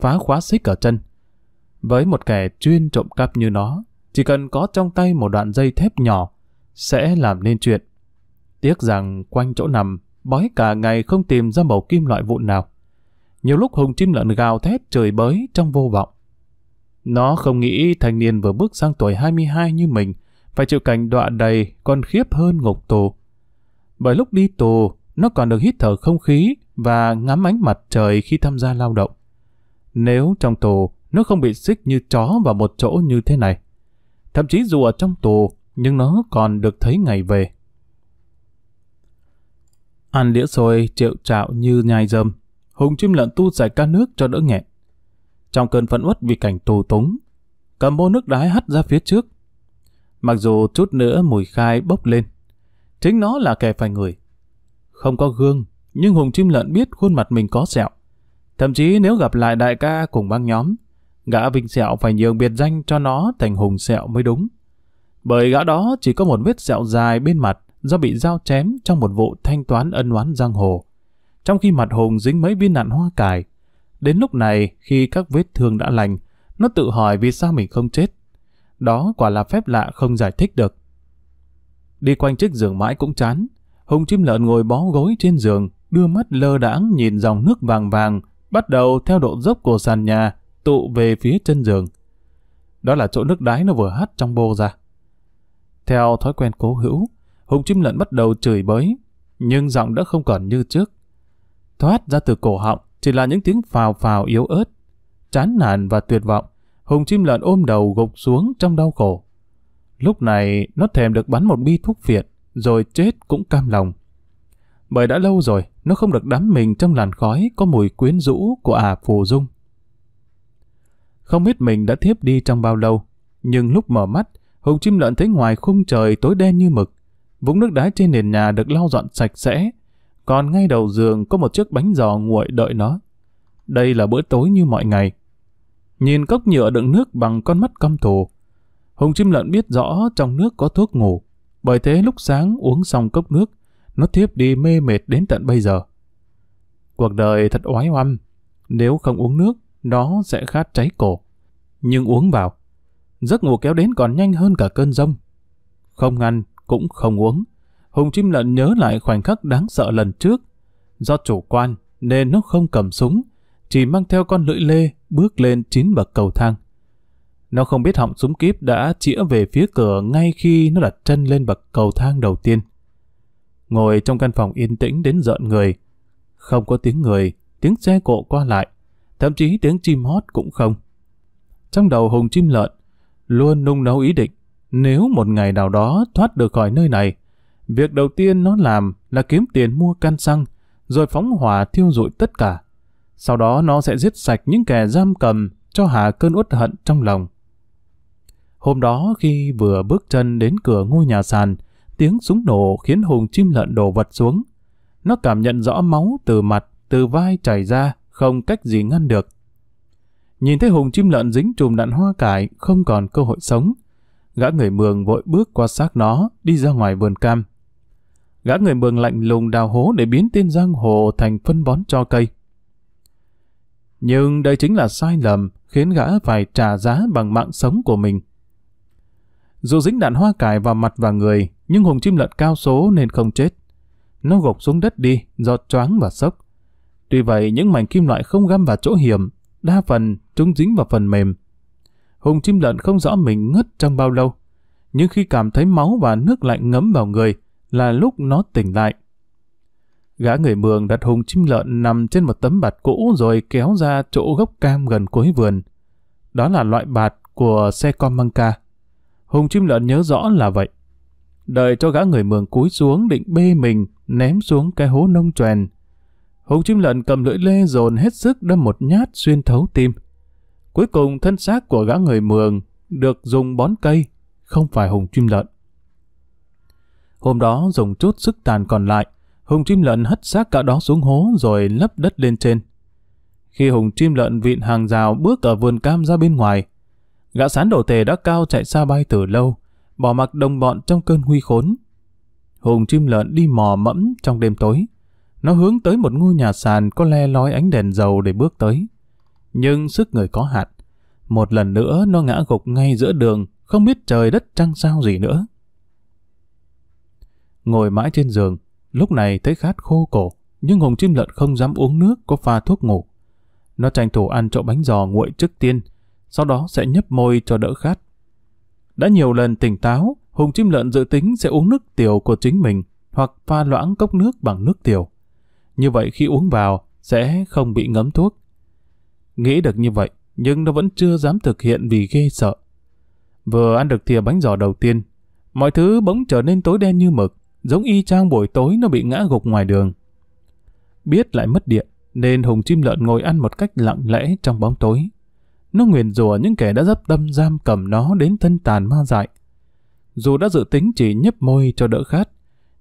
phá khóa xích ở chân. Với một kẻ chuyên trộm cắp như nó, chỉ cần có trong tay một đoạn dây thép nhỏ, sẽ làm nên chuyện. Tiếc rằng quanh chỗ nằm, bói cả ngày không tìm ra mẩu kim loại vụn nào. Nhiều lúc Hùng chim lợn gào thét trời bới trong vô vọng. Nó không nghĩ thanh niên vừa bước sang tuổi 22 như mình, phải chịu cảnh đọa đầy còn khiếp hơn ngục tù. Bởi lúc đi tù, nó còn được hít thở không khí và ngắm ánh mặt trời khi tham gia lao động. Nếu trong tù, nó không bị xích như chó vào một chỗ như thế này. Thậm chí dù ở trong tù, nhưng nó còn được thấy ngày về. Ăn đĩa xôi triệu trạo như nhai dâm, Hùng chim lợn tu giải ca nước cho đỡ nghẹn. Trong cơn phẫn uất vì cảnh tù túng, cầm bô nước đái hắt ra phía trước, Mặc dù chút nữa mùi khai bốc lên. Chính nó là kẻ phải người. Không có gương, nhưng Hùng chim lợn biết khuôn mặt mình có sẹo. Thậm chí nếu gặp lại đại ca cùng băng nhóm, gã Vinh Sẹo phải nhường biệt danh cho nó thành Hùng Sẹo mới đúng. Bởi gã đó chỉ có một vết sẹo dài bên mặt do bị dao chém trong một vụ thanh toán ân oán giang hồ. Trong khi mặt Hùng dính mấy viên nạn hoa cải. Đến lúc này, khi các vết thương đã lành, nó tự hỏi vì sao mình không chết. Đó quả là phép lạ không giải thích được. Đi quanh chiếc giường mãi cũng chán. Hùng chim lợn ngồi bó gối trên giường, đưa mắt lơ đãng nhìn dòng nước vàng vàng, bắt đầu theo độ dốc của sàn nhà, tụ về phía chân giường. Đó là chỗ nước đáy nó vừa hắt trong bô ra. Theo thói quen cố hữu, Hùng chim lợn bắt đầu chửi bới, nhưng giọng đã không còn như trước. Thoát ra từ cổ họng chỉ là những tiếng phào phào yếu ớt, chán nản và tuyệt vọng. Hùng chim lợn ôm đầu gục xuống trong đau khổ. Lúc này nó thèm được bắn một bi thuốc phiện, rồi chết cũng cam lòng. Bởi đã lâu rồi, nó không được đắm mình trong làn khói có mùi quyến rũ của ả phù dung. Không biết mình đã thiếp đi trong bao lâu, nhưng lúc mở mắt, Hùng chim lợn thấy ngoài khung trời tối đen như mực. Vũng nước đá trên nền nhà được lau dọn sạch sẽ, còn ngay đầu giường có một chiếc bánh giò nguội đợi nó. Đây là bữa tối như mọi ngày, nhìn cốc nhựa đựng nước bằng con mắt căm thù. Hùng chim lợn biết rõ trong nước có thuốc ngủ, bởi thế lúc sáng uống xong cốc nước, nó thiếp đi mê mệt đến tận bây giờ. Cuộc đời thật oái oăm, nếu không uống nước, nó sẽ khát cháy cổ. Nhưng uống vào, giấc ngủ kéo đến còn nhanh hơn cả cơn rông. Không ăn, cũng không uống. Hùng chim lợn nhớ lại khoảnh khắc đáng sợ lần trước. Do chủ quan, nên nó không cầm súng, chỉ mang theo con lưỡi lê bước lên chín bậc cầu thang. Nó không biết họng súng kíp đã chĩa về phía cửa ngay khi nó đặt chân lên bậc cầu thang đầu tiên. Ngồi trong căn phòng yên tĩnh đến giận người. Không có tiếng người, tiếng xe cộ qua lại, thậm chí tiếng chim hót cũng không. Trong đầu Hùng chim lợn, luôn nung nấu ý định, nếu một ngày nào đó thoát được khỏi nơi này, việc đầu tiên nó làm là kiếm tiền mua căn xăng, rồi phóng hỏa thiêu rụi tất cả. Sau đó nó sẽ giết sạch những kẻ giam cầm cho hạ cơn uất hận trong lòng. Hôm đó khi vừa bước chân đến cửa ngôi nhà sàn, tiếng súng nổ khiến Hùng chim lợn đổ vật xuống. Nó cảm nhận rõ máu từ mặt, từ vai chảy ra, không cách gì ngăn được. Nhìn thấy Hùng chim lợn dính trùm đạn hoa cải, không còn cơ hội sống. Gã người mường vội bước qua xác nó, đi ra ngoài vườn cam. Gã người mường lạnh lùng đào hố để biến tên giang hồ thành phân bón cho cây. Nhưng đây chính là sai lầm khiến gã phải trả giá bằng mạng sống của mình. Dù dính đạn hoa cải vào mặt và người, nhưng hùng chim lợn cao số nên không chết. Nó gục xuống đất đi do choáng và sốc. Tuy vậy, những mảnh kim loại không găm vào chỗ hiểm, đa phần chúng dính vào phần mềm. Hùng chim lợn không rõ mình ngất trong bao lâu, nhưng khi cảm thấy máu và nước lạnh ngấm vào người là lúc nó tỉnh lại. Gã người mường đặt hùng chim lợn nằm trên một tấm bạt cũ rồi kéo ra chỗ gốc cam gần cuối vườn. Đó là loại bạt của xe con măng ca. Hùng chim lợn nhớ rõ là vậy. Đợi cho gã người mường cúi xuống định bê mình, ném xuống cái hố nông trèn. Hùng chim lợn cầm lưỡi lê dồn hết sức đâm một nhát xuyên thấu tim. Cuối cùng thân xác của gã người mường được dùng bón cây, không phải hùng chim lợn. Hôm đó dùng chút sức tàn còn lại, Hùng chim lợn hất xác cả đó xuống hố rồi lấp đất lên trên. Khi Hùng chim lợn vịn hàng rào bước ở vườn cam ra bên ngoài, gã sán đổ tề đã cao chạy xa bay từ lâu, bỏ mặc đồng bọn trong cơn huy khốn. Hùng chim lợn đi mò mẫm trong đêm tối. Nó hướng tới một ngôi nhà sàn có le lói ánh đèn dầu để bước tới. Nhưng sức người có hạn. Một lần nữa nó ngã gục ngay giữa đường, không biết trời đất trăng sao gì nữa. Ngồi mãi trên giường, Lúc này thấy khát khô cổ, nhưng Hồng chim lợn không dám uống nước có pha thuốc ngủ. Nó tranh thủ ăn chỗ bánh giò nguội trước tiên, sau đó sẽ nhấp môi cho đỡ khát. Đã nhiều lần tỉnh táo, Hùng chim lợn dự tính sẽ uống nước tiểu của chính mình hoặc pha loãng cốc nước bằng nước tiểu. Như vậy khi uống vào, sẽ không bị ngấm thuốc. Nghĩ được như vậy, nhưng nó vẫn chưa dám thực hiện vì ghê sợ. Vừa ăn được thìa bánh giò đầu tiên, mọi thứ bỗng trở nên tối đen như mực giống y chang buổi tối nó bị ngã gục ngoài đường. Biết lại mất điện, nên Hùng chim lợn ngồi ăn một cách lặng lẽ trong bóng tối. Nó nguyền rủa những kẻ đã dấp tâm giam cầm nó đến thân tàn ma dại. Dù đã dự tính chỉ nhấp môi cho đỡ khát,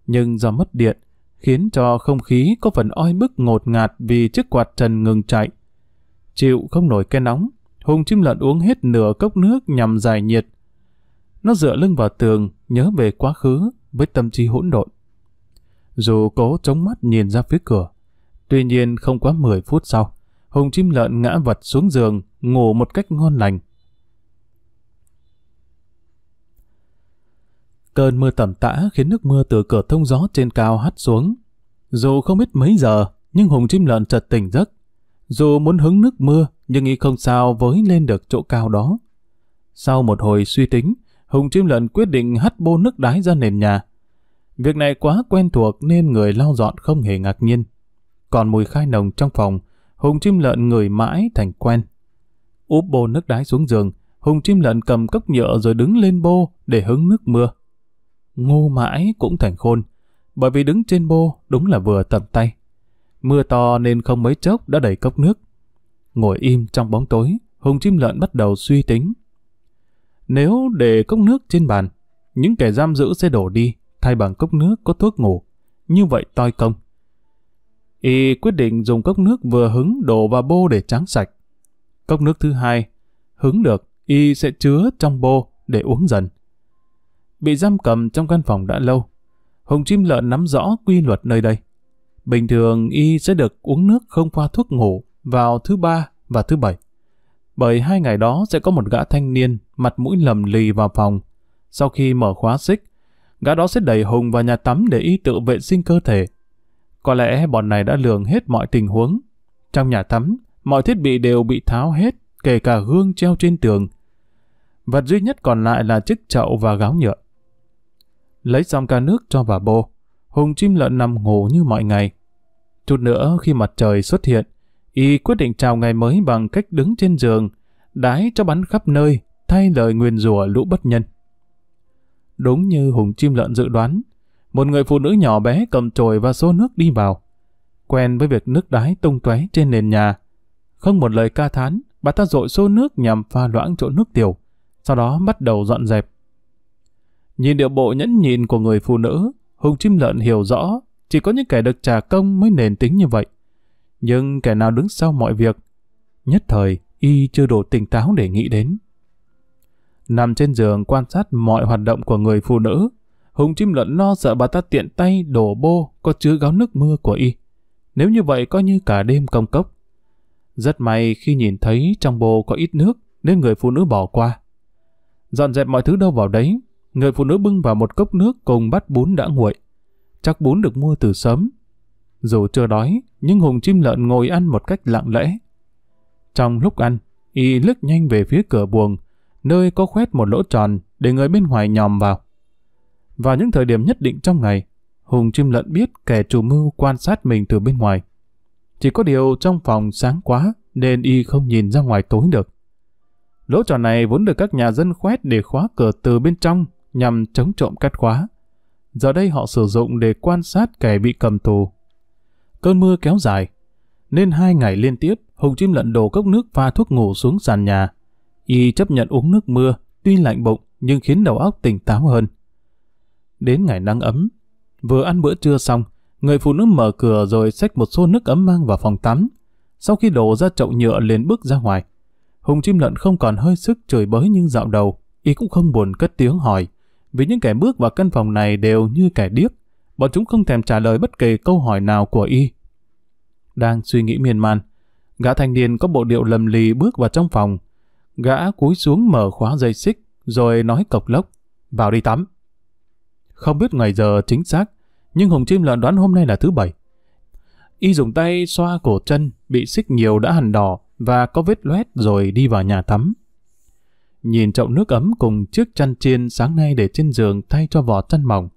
nhưng do mất điện, khiến cho không khí có phần oi bức ngột ngạt vì chiếc quạt trần ngừng chạy. Chịu không nổi cái nóng, Hùng chim lợn uống hết nửa cốc nước nhằm giải nhiệt. Nó dựa lưng vào tường, nhớ về quá khứ, với tâm trí hỗn độn. Dù cố chống mắt nhìn ra phía cửa, tuy nhiên không quá 10 phút sau, Hùng chim lợn ngã vật xuống giường, ngủ một cách ngon lành. Cơn mưa tầm tã khiến nước mưa từ cửa thông gió trên cao hắt xuống. Dù không biết mấy giờ, nhưng Hùng chim lợn chợt tỉnh giấc. Dù muốn hứng nước mưa, nhưng y không sao với lên được chỗ cao đó. Sau một hồi suy tính, Hùng chim lợn quyết định hất bô nước đái ra nền nhà. Việc này quá quen thuộc nên người lau dọn không hề ngạc nhiên. Còn mùi khai nồng trong phòng, Hùng chim lợn ngửi mãi thành quen. Úp bô nước đái xuống giường, Hùng chim lợn cầm cốc nhựa rồi đứng lên bô để hứng nước mưa. Ngô mãi cũng thành khôn, bởi vì đứng trên bô đúng là vừa tầm tay. Mưa to nên không mấy chốc đã đầy cốc nước. Ngồi im trong bóng tối, Hùng chim lợn bắt đầu suy tính nếu để cốc nước trên bàn, những kẻ giam giữ sẽ đổ đi thay bằng cốc nước có thuốc ngủ. Như vậy toi công. Y quyết định dùng cốc nước vừa hứng đổ vào bô để tráng sạch. Cốc nước thứ hai, hứng được, Y sẽ chứa trong bô để uống dần. Bị giam cầm trong căn phòng đã lâu, Hùng chim lợn nắm rõ quy luật nơi đây. Bình thường Y sẽ được uống nước không qua thuốc ngủ vào thứ ba và thứ bảy bởi hai ngày đó sẽ có một gã thanh niên mặt mũi lầm lì vào phòng. Sau khi mở khóa xích, gã đó sẽ đẩy Hùng vào nhà tắm để y tự vệ sinh cơ thể. Có lẽ bọn này đã lường hết mọi tình huống. Trong nhà tắm, mọi thiết bị đều bị tháo hết, kể cả gương treo trên tường. Vật duy nhất còn lại là chiếc chậu và gáo nhựa. Lấy xong ca nước cho vào bô, Hùng chim lợn nằm ngủ như mọi ngày. Chút nữa khi mặt trời xuất hiện, y quyết định chào ngày mới bằng cách đứng trên giường, đái cho bắn khắp nơi, thay lời nguyền rủa lũ bất nhân. Đúng như Hùng Chim Lợn dự đoán, một người phụ nữ nhỏ bé cầm chổi và xô nước đi vào. Quen với việc nước đái tung tóe trên nền nhà. Không một lời ca thán, bà ta dội xô nước nhằm pha loãng chỗ nước tiểu, sau đó bắt đầu dọn dẹp. Nhìn điệu bộ nhẫn nhịn của người phụ nữ, Hùng Chim Lợn hiểu rõ chỉ có những kẻ được trả công mới nền tính như vậy nhưng kẻ nào đứng sau mọi việc, nhất thời y chưa đủ tỉnh táo để nghĩ đến. Nằm trên giường quan sát mọi hoạt động của người phụ nữ, Hùng chim lợn lo sợ bà ta tiện tay đổ bô có chứa gáo nước mưa của y. Nếu như vậy coi như cả đêm công cốc. Rất may khi nhìn thấy trong bô có ít nước nên người phụ nữ bỏ qua. Dọn dẹp mọi thứ đâu vào đấy, người phụ nữ bưng vào một cốc nước cùng bát bún đã nguội. Chắc bún được mua từ sớm dù chưa đói, nhưng Hùng chim lợn ngồi ăn một cách lặng lẽ. Trong lúc ăn, y lướt nhanh về phía cửa buồng, nơi có khoét một lỗ tròn để người bên ngoài nhòm vào. Vào những thời điểm nhất định trong ngày, Hùng chim lợn biết kẻ chủ mưu quan sát mình từ bên ngoài. Chỉ có điều trong phòng sáng quá nên y không nhìn ra ngoài tối được. Lỗ tròn này vốn được các nhà dân khoét để khóa cửa từ bên trong nhằm chống trộm cắt khóa. Giờ đây họ sử dụng để quan sát kẻ bị cầm tù Cơn mưa kéo dài, nên hai ngày liên tiếp, Hùng Chim lận đổ cốc nước pha thuốc ngủ xuống sàn nhà. Y chấp nhận uống nước mưa, tuy lạnh bụng nhưng khiến đầu óc tỉnh táo hơn. Đến ngày nắng ấm, vừa ăn bữa trưa xong, người phụ nữ mở cửa rồi xách một xô nước ấm mang vào phòng tắm. Sau khi đổ ra chậu nhựa liền bước ra ngoài. Hùng chim lợn không còn hơi sức chửi bới nhưng dạo đầu, y cũng không buồn cất tiếng hỏi, vì những kẻ bước vào căn phòng này đều như kẻ điếc, bọn chúng không thèm trả lời bất kỳ câu hỏi nào của y đang suy nghĩ miên man. Gã thanh niên có bộ điệu lầm lì bước vào trong phòng. Gã cúi xuống mở khóa dây xích, rồi nói cộc lốc, vào đi tắm. Không biết ngày giờ chính xác, nhưng hùng Chim lợn đoán hôm nay là thứ bảy. Y dùng tay xoa cổ chân, bị xích nhiều đã hằn đỏ và có vết loét rồi đi vào nhà tắm. Nhìn chậu nước ấm cùng chiếc chăn chiên sáng nay để trên giường thay cho vỏ chăn mỏng.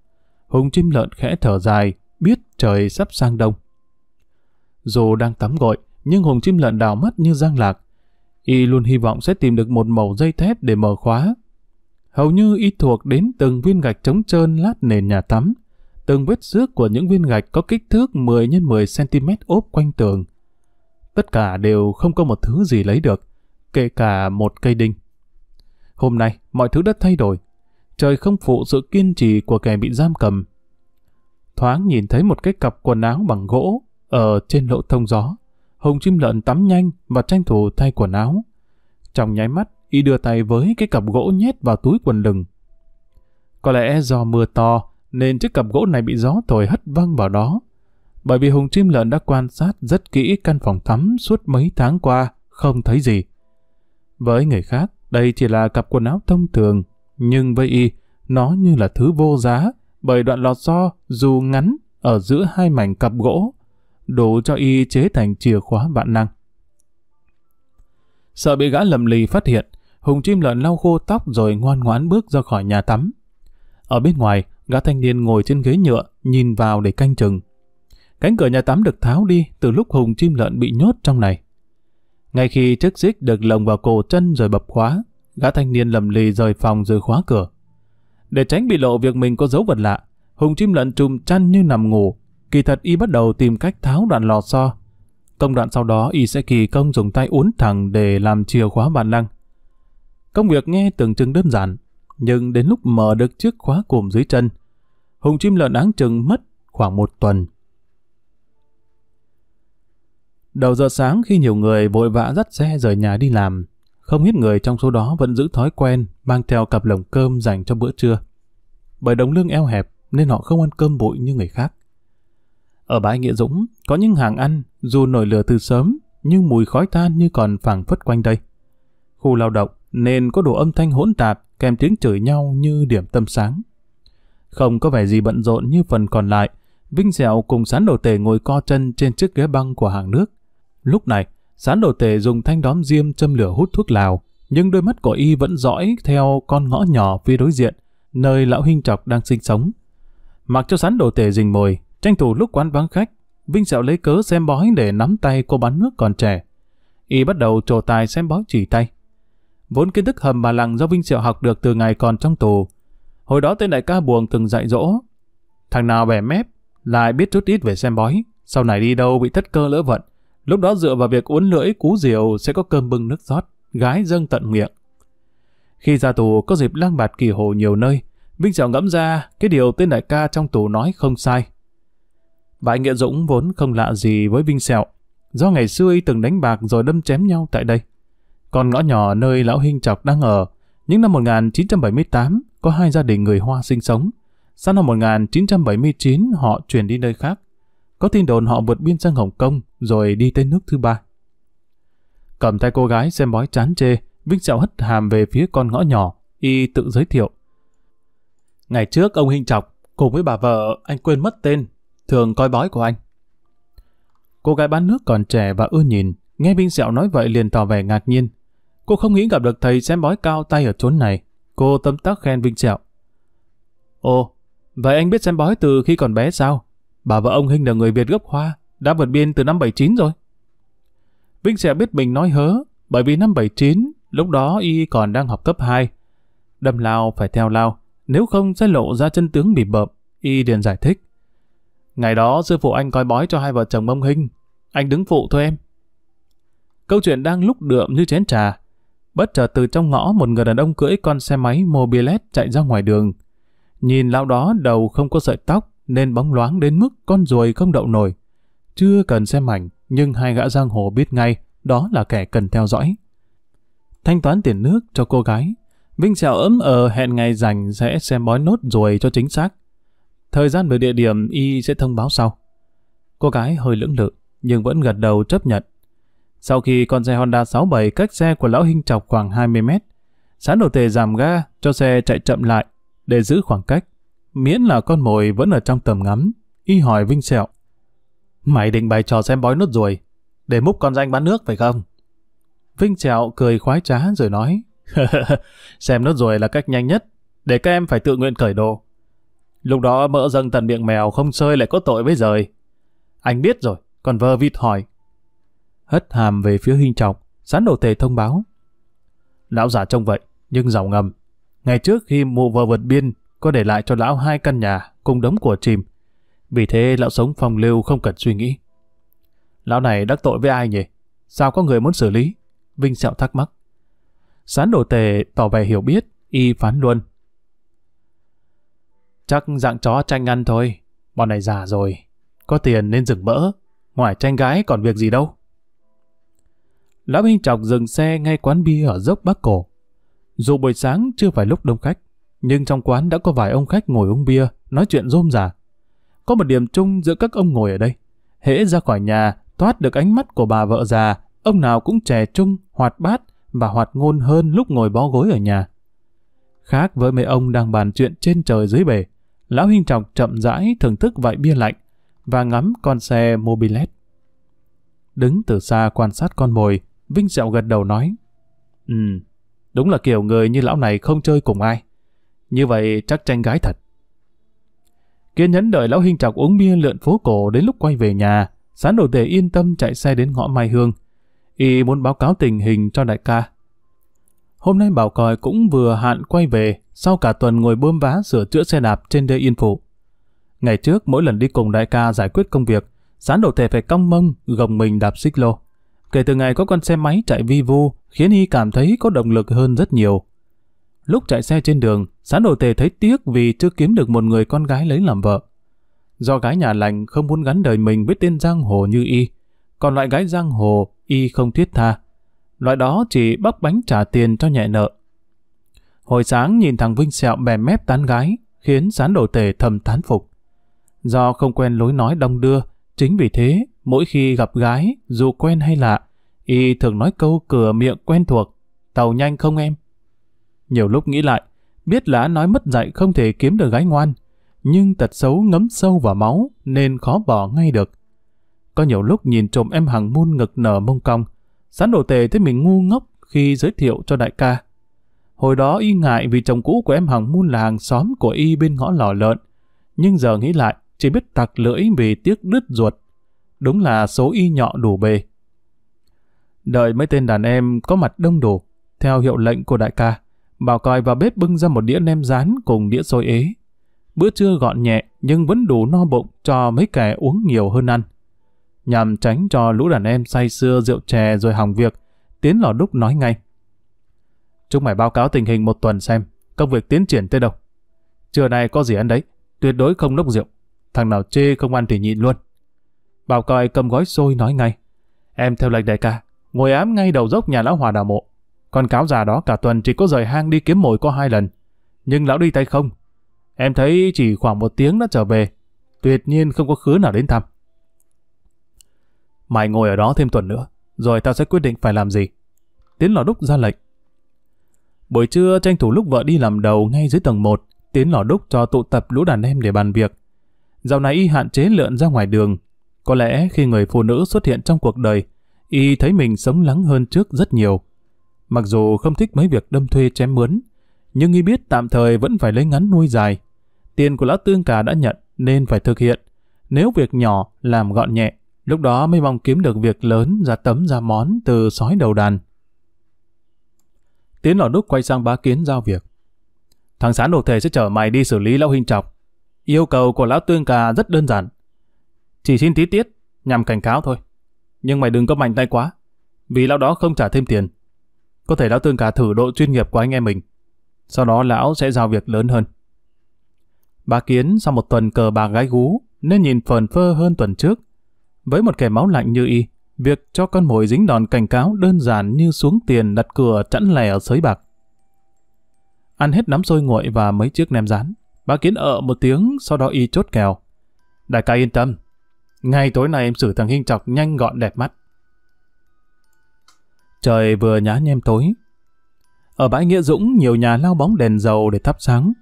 Hùng chim lợn khẽ thở dài, biết trời sắp sang đông. Dù đang tắm gội, nhưng Hùng chim lợn đào mắt như giang lạc. Y luôn hy vọng sẽ tìm được một mẩu dây thép để mở khóa. Hầu như y thuộc đến từng viên gạch trống trơn lát nền nhà tắm. Từng vết xước của những viên gạch có kích thước 10 x 10cm ốp quanh tường. Tất cả đều không có một thứ gì lấy được, kể cả một cây đinh. Hôm nay, mọi thứ đã thay đổi. Trời không phụ sự kiên trì của kẻ bị giam cầm. Thoáng nhìn thấy một cái cặp quần áo bằng gỗ ở trên lỗ thông gió, Hồng chim lợn tắm nhanh và tranh thủ thay quần áo. Trong nháy mắt, y đưa tay với cái cặp gỗ nhét vào túi quần lừng. Có lẽ do mưa to nên chiếc cặp gỗ này bị gió thổi hất văng vào đó. Bởi vì Hùng chim lợn đã quan sát rất kỹ căn phòng tắm suốt mấy tháng qua, không thấy gì. Với người khác, đây chỉ là cặp quần áo thông thường, nhưng với y, nó như là thứ vô giá, bởi đoạn lò xo dù ngắn ở giữa hai mảnh cặp gỗ, đủ cho y chế thành chìa khóa vạn năng. Sợ bị gã lầm lì phát hiện, Hùng chim lợn lau khô tóc rồi ngoan ngoãn bước ra khỏi nhà tắm. Ở bên ngoài, gã thanh niên ngồi trên ghế nhựa, nhìn vào để canh chừng. Cánh cửa nhà tắm được tháo đi từ lúc Hùng chim lợn bị nhốt trong này. Ngay khi chiếc xích được lồng vào cổ chân rồi bập khóa, gã thanh niên lầm lì rời phòng rồi khóa cửa. Để tránh bị lộ việc mình có dấu vật lạ, Hùng chim lợn trùm chăn như nằm ngủ, Kỳ thật y bắt đầu tìm cách tháo đoạn lò xo. Công đoạn sau đó y sẽ kỳ công dùng tay uốn thẳng để làm chìa khóa bản năng. Công việc nghe tưởng chừng đơn giản, nhưng đến lúc mở được chiếc khóa cùm dưới chân, Hùng chim lợn áng chừng mất khoảng một tuần. Đầu giờ sáng khi nhiều người vội vã dắt xe rời nhà đi làm, không ít người trong số đó vẫn giữ thói quen mang theo cặp lồng cơm dành cho bữa trưa. Bởi đồng lương eo hẹp nên họ không ăn cơm bụi như người khác. Ở bãi Nghĩa Dũng, có những hàng ăn, dù nổi lửa từ sớm, nhưng mùi khói than như còn phảng phất quanh đây. Khu lao động nên có đủ âm thanh hỗn tạp kèm tiếng chửi nhau như điểm tâm sáng. Không có vẻ gì bận rộn như phần còn lại, Vinh Dẹo cùng sán đồ tể ngồi co chân trên chiếc ghế băng của hàng nước. Lúc này, sán đồ tể dùng thanh đóm diêm châm lửa hút thuốc lào, nhưng đôi mắt của y vẫn dõi theo con ngõ nhỏ phía đối diện, nơi lão Hinh Trọc đang sinh sống. Mặc cho sán đồ tể rình mồi, Tranh thủ lúc quán vắng khách, Vinh Sẹo lấy cớ xem bói để nắm tay cô bán nước còn trẻ. Y bắt đầu trổ tài xem bói chỉ tay. Vốn kiến thức hầm bà lặng do Vinh Sẹo học được từ ngày còn trong tù. Hồi đó tên đại ca buồn từng dạy dỗ. Thằng nào bẻ mép, lại biết chút ít về xem bói. Sau này đi đâu bị thất cơ lỡ vận. Lúc đó dựa vào việc uốn lưỡi cú diều sẽ có cơm bưng nước rót, gái dâng tận miệng. Khi ra tù có dịp lang bạt kỳ hồ nhiều nơi, Vinh Sẹo ngẫm ra cái điều tên đại ca trong tù nói không sai và anh Nghĩa Dũng vốn không lạ gì với Vinh Sẹo, do ngày xưa y từng đánh bạc rồi đâm chém nhau tại đây. Còn ngõ nhỏ nơi lão Hinh Chọc đang ở, những năm 1978 có hai gia đình người Hoa sinh sống. Sau năm 1979 họ chuyển đi nơi khác. Có tin đồn họ vượt biên sang Hồng Kông rồi đi tới nước thứ ba. Cầm tay cô gái xem bói chán chê, Vinh Sẹo hất hàm về phía con ngõ nhỏ, y tự giới thiệu. Ngày trước ông Hinh Chọc cùng với bà vợ anh quên mất tên thường coi bói của anh. Cô gái bán nước còn trẻ và ưa nhìn, nghe Vinh Sẹo nói vậy liền tỏ vẻ ngạc nhiên. Cô không nghĩ gặp được thầy xem bói cao tay ở chốn này. Cô tâm tắc khen Vinh Sẹo. Ồ, vậy anh biết xem bói từ khi còn bé sao? Bà vợ ông Hinh là người Việt gốc Hoa, đã vượt biên từ năm 79 rồi. Vinh Sẹo biết mình nói hớ, bởi vì năm 79, lúc đó y còn đang học cấp 2. Đâm lao phải theo lao, nếu không sẽ lộ ra chân tướng bị bợm, y liền giải thích. Ngày đó sư phụ anh coi bói cho hai vợ chồng ông Hinh. Anh đứng phụ thôi em. Câu chuyện đang lúc đượm như chén trà. Bất chợt từ trong ngõ một người đàn ông cưỡi con xe máy Mobilet chạy ra ngoài đường. Nhìn lão đó đầu không có sợi tóc nên bóng loáng đến mức con ruồi không đậu nổi. Chưa cần xem ảnh nhưng hai gã giang hồ biết ngay đó là kẻ cần theo dõi. Thanh toán tiền nước cho cô gái. Vinh xèo ấm ở ờ hẹn ngày rảnh sẽ xem bói nốt ruồi cho chính xác. Thời gian và địa điểm y sẽ thông báo sau. Cô gái hơi lưỡng lự, nhưng vẫn gật đầu chấp nhận. Sau khi con xe Honda 67 cách xe của Lão Hinh chọc khoảng 20 mét, sán đồ tề giảm ga cho xe chạy chậm lại để giữ khoảng cách. Miễn là con mồi vẫn ở trong tầm ngắm, y hỏi Vinh Sẹo. Mày định bày trò xem bói nốt ruồi, để múc con danh bán nước phải không? Vinh Sẹo cười khoái trá rồi nói. *laughs* xem nốt ruồi là cách nhanh nhất, để các em phải tự nguyện cởi đồ. Lúc đó mỡ dâng tần miệng mèo không sơi lại có tội với rời. Anh biết rồi, còn vơ vịt hỏi. Hất hàm về phía hình trọng, sán đồ tề thông báo. Lão giả trông vậy, nhưng giàu ngầm. Ngày trước khi mụ vợ vượt biên, có để lại cho lão hai căn nhà cùng đống của chìm. Vì thế lão sống phòng lưu không cần suy nghĩ. Lão này đắc tội với ai nhỉ? Sao có người muốn xử lý? Vinh Sẹo thắc mắc. Sán đồ tề tỏ vẻ hiểu biết, y phán luôn. Chắc dạng chó tranh ăn thôi. Bọn này già rồi. Có tiền nên dừng mỡ. Ngoài tranh gái còn việc gì đâu. Lão Minh Trọng dừng xe ngay quán bia ở dốc Bắc Cổ. Dù buổi sáng chưa phải lúc đông khách, nhưng trong quán đã có vài ông khách ngồi uống bia, nói chuyện rôm rả. Có một điểm chung giữa các ông ngồi ở đây. Hễ ra khỏi nhà, toát được ánh mắt của bà vợ già, ông nào cũng trẻ trung, hoạt bát và hoạt ngôn hơn lúc ngồi bó gối ở nhà. Khác với mấy ông đang bàn chuyện trên trời dưới bể, Lão huynh trọng chậm rãi thưởng thức vại bia lạnh và ngắm con xe Mobilet. Đứng từ xa quan sát con mồi, Vinh Dẹo gật đầu nói Ừ, đúng là kiểu người như lão này không chơi cùng ai. Như vậy chắc tranh gái thật. Kiên nhẫn đợi lão huynh trọng uống bia lượn phố cổ đến lúc quay về nhà, sán đồ tề yên tâm chạy xe đến ngõ Mai Hương. Y muốn báo cáo tình hình cho đại ca, Hôm nay Bảo Còi cũng vừa hạn quay về sau cả tuần ngồi bơm vá sửa chữa xe đạp trên đê Yên Phụ. Ngày trước mỗi lần đi cùng đại ca giải quyết công việc, sán đồ thể phải cong mông, gồng mình đạp xích lô. Kể từ ngày có con xe máy chạy vi vu, khiến y cảm thấy có động lực hơn rất nhiều. Lúc chạy xe trên đường, sán đồ tề thấy tiếc vì chưa kiếm được một người con gái lấy làm vợ. Do gái nhà lành không muốn gắn đời mình với tên giang hồ như y, còn loại gái giang hồ y không thiết tha, loại đó chỉ bóc bánh trả tiền cho nhẹ nợ. Hồi sáng nhìn thằng Vinh sẹo bè mép tán gái, khiến sán đồ tể thầm tán phục. Do không quen lối nói đông đưa, chính vì thế, mỗi khi gặp gái, dù quen hay lạ, y thường nói câu cửa miệng quen thuộc, tàu nhanh không em? Nhiều lúc nghĩ lại, biết là nói mất dạy không thể kiếm được gái ngoan, nhưng tật xấu ngấm sâu vào máu nên khó bỏ ngay được. Có nhiều lúc nhìn trộm em hằng muôn ngực nở mông cong, Sán đồ tề thấy mình ngu ngốc khi giới thiệu cho đại ca. Hồi đó y ngại vì chồng cũ của em Hằng muôn là hàng xóm của y bên ngõ lò lợn. Nhưng giờ nghĩ lại, chỉ biết tặc lưỡi vì tiếc đứt ruột. Đúng là số y nhọ đủ bề. Đợi mấy tên đàn em có mặt đông đủ, theo hiệu lệnh của đại ca, bảo còi vào bếp bưng ra một đĩa nem rán cùng đĩa xôi ế. Bữa trưa gọn nhẹ nhưng vẫn đủ no bụng cho mấy kẻ uống nhiều hơn ăn nhằm tránh cho lũ đàn em say sưa rượu chè rồi hỏng việc. Tiến lò đúc nói ngay. Chúng mày báo cáo tình hình một tuần xem, công việc tiến triển tới đâu. Trưa nay có gì ăn đấy, tuyệt đối không nốc rượu. Thằng nào chê không ăn thì nhịn luôn. Bảo coi cầm gói xôi nói ngay. Em theo lệnh đại ca, ngồi ám ngay đầu dốc nhà lão hòa đào mộ. Con cáo già đó cả tuần chỉ có rời hang đi kiếm mồi có hai lần. Nhưng lão đi tay không. Em thấy chỉ khoảng một tiếng đã trở về. Tuyệt nhiên không có khứa nào đến thăm. Mày ngồi ở đó thêm tuần nữa, rồi tao sẽ quyết định phải làm gì. Tiến lò đúc ra lệnh. Buổi trưa tranh thủ lúc vợ đi làm đầu ngay dưới tầng 1, Tiến lò đúc cho tụ tập lũ đàn em để bàn việc. Dạo này y hạn chế lượn ra ngoài đường. Có lẽ khi người phụ nữ xuất hiện trong cuộc đời, y thấy mình sống lắng hơn trước rất nhiều. Mặc dù không thích mấy việc đâm thuê chém mướn, nhưng y biết tạm thời vẫn phải lấy ngắn nuôi dài. Tiền của lão tương cà đã nhận nên phải thực hiện. Nếu việc nhỏ làm gọn nhẹ, Lúc đó mới mong kiếm được việc lớn ra tấm ra món từ sói đầu đàn. Tiến lò đúc quay sang bá kiến giao việc. Thằng sán đồ thể sẽ chở mày đi xử lý lão hình trọc. Yêu cầu của lão tương cà rất đơn giản. Chỉ xin tí tiết, nhằm cảnh cáo thôi. Nhưng mày đừng có mạnh tay quá, vì lão đó không trả thêm tiền. Có thể lão tương cà thử độ chuyên nghiệp của anh em mình. Sau đó lão sẽ giao việc lớn hơn. Bà Kiến sau một tuần cờ bà gái gú, nên nhìn phần phơ hơn tuần trước, với một kẻ máu lạnh như y, việc cho con mồi dính đòn cảnh cáo đơn giản như xuống tiền đặt cửa chẵn lẻ ở sới bạc. Ăn hết nắm sôi nguội và mấy chiếc nem rán, bà kiến ở một tiếng sau đó y chốt kèo. Đại ca yên tâm, ngay tối nay em xử thằng Hinh Chọc nhanh gọn đẹp mắt. Trời vừa nhá nhem tối. Ở bãi Nghĩa Dũng nhiều nhà lao bóng đèn dầu để thắp sáng.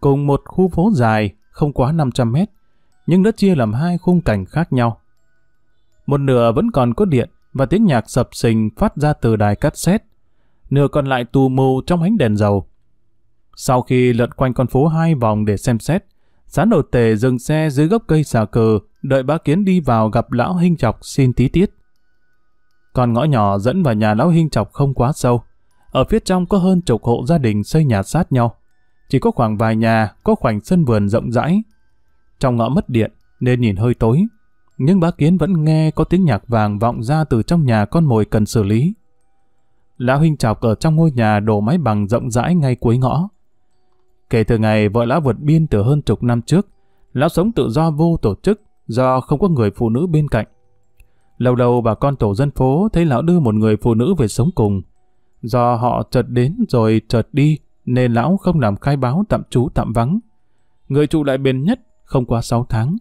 Cùng một khu phố dài, không quá 500 mét, nhưng đất chia làm hai khung cảnh khác nhau. Một nửa vẫn còn có điện và tiếng nhạc sập sình phát ra từ đài cassette. Nửa còn lại tù mù trong ánh đèn dầu. Sau khi lượn quanh con phố hai vòng để xem xét, sán đồ tề dừng xe dưới gốc cây xà cừ, đợi bá kiến đi vào gặp lão hinh chọc xin tí tiết. Con ngõ nhỏ dẫn vào nhà lão hinh chọc không quá sâu. Ở phía trong có hơn chục hộ gia đình xây nhà sát nhau. Chỉ có khoảng vài nhà, có khoảnh sân vườn rộng rãi. Trong ngõ mất điện, nên nhìn hơi tối, nhưng bá kiến vẫn nghe có tiếng nhạc vàng vọng ra từ trong nhà con mồi cần xử lý. Lão huynh chọc ở trong ngôi nhà đổ mái bằng rộng rãi ngay cuối ngõ. Kể từ ngày vợ lão vượt biên từ hơn chục năm trước, lão sống tự do vô tổ chức do không có người phụ nữ bên cạnh. Lâu đầu bà con tổ dân phố thấy lão đưa một người phụ nữ về sống cùng. Do họ chợt đến rồi chợt đi nên lão không làm khai báo tạm trú tạm vắng. Người trụ lại bền nhất không qua 6 tháng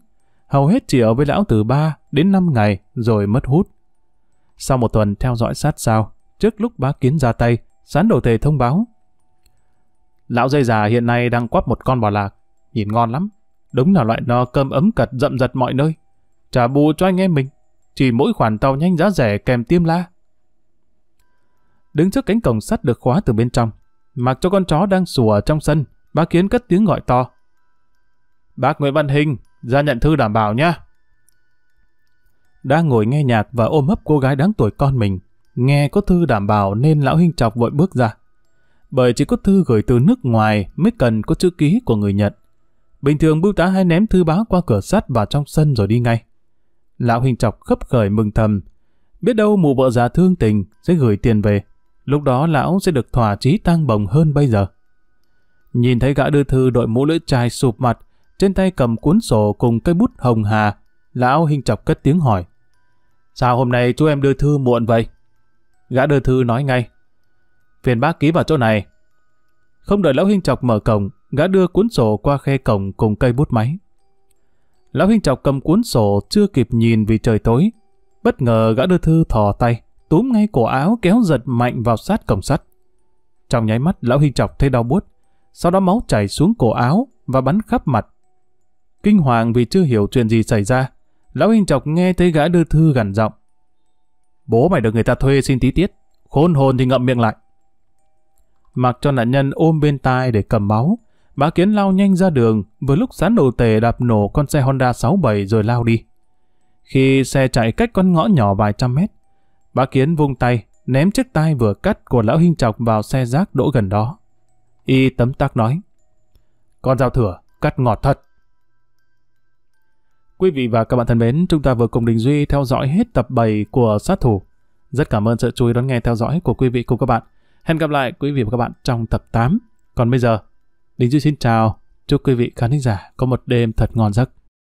hầu hết chỉ ở với lão từ 3 đến 5 ngày rồi mất hút. Sau một tuần theo dõi sát sao, trước lúc bá kiến ra tay, sán đồ tề thông báo. Lão dây già hiện nay đang quắp một con bò lạc, nhìn ngon lắm. Đúng là loại no cơm ấm cật rậm rật mọi nơi. Trả bù cho anh em mình, chỉ mỗi khoản tàu nhanh giá rẻ kèm tiêm la. Đứng trước cánh cổng sắt được khóa từ bên trong, mặc cho con chó đang sủa trong sân, bá kiến cất tiếng gọi to. Bác Nguyễn Văn Hình, ra nhận thư đảm bảo nhé. Đang ngồi nghe nhạc và ôm hấp cô gái đáng tuổi con mình, nghe có thư đảm bảo nên lão Hinh Chọc vội bước ra. Bởi chỉ có thư gửi từ nước ngoài mới cần có chữ ký của người nhận. Bình thường bưu tá hay ném thư báo qua cửa sắt vào trong sân rồi đi ngay. Lão Hinh Chọc khấp khởi mừng thầm. Biết đâu mụ vợ già thương tình sẽ gửi tiền về. Lúc đó lão sẽ được thỏa chí tăng bồng hơn bây giờ. Nhìn thấy gã đưa thư đội mũ lưỡi chai sụp mặt, trên tay cầm cuốn sổ cùng cây bút hồng hà, lão hình chọc cất tiếng hỏi. Sao hôm nay chú em đưa thư muộn vậy? Gã đưa thư nói ngay. Phiền bác ký vào chỗ này. Không đợi lão hình chọc mở cổng, gã đưa cuốn sổ qua khe cổng cùng cây bút máy. Lão hình chọc cầm cuốn sổ chưa kịp nhìn vì trời tối. Bất ngờ gã đưa thư thò tay, túm ngay cổ áo kéo giật mạnh vào sát cổng sắt. Trong nháy mắt lão hình chọc thấy đau buốt, sau đó máu chảy xuống cổ áo và bắn khắp mặt kinh hoàng vì chưa hiểu chuyện gì xảy ra. Lão hinh Chọc nghe thấy gã đưa thư gần giọng. Bố mày được người ta thuê xin tí tiết, khôn hồn thì ngậm miệng lại. Mặc cho nạn nhân ôm bên tai để cầm máu, bá kiến lao nhanh ra đường, vừa lúc sán đồ tề đạp nổ con xe Honda 67 rồi lao đi. Khi xe chạy cách con ngõ nhỏ vài trăm mét, bá kiến vung tay, ném chiếc tay vừa cắt của lão Hinh Chọc vào xe rác đỗ gần đó. Y tấm tắc nói, con dao thừa cắt ngọt thật. Quý vị và các bạn thân mến, chúng ta vừa cùng Đình Duy theo dõi hết tập 7 của Sát Thủ. Rất cảm ơn sự chú ý đón nghe theo dõi của quý vị cùng các bạn. Hẹn gặp lại quý vị và các bạn trong tập 8. Còn bây giờ, Đình Duy xin chào, chúc quý vị khán giả có một đêm thật ngon giấc.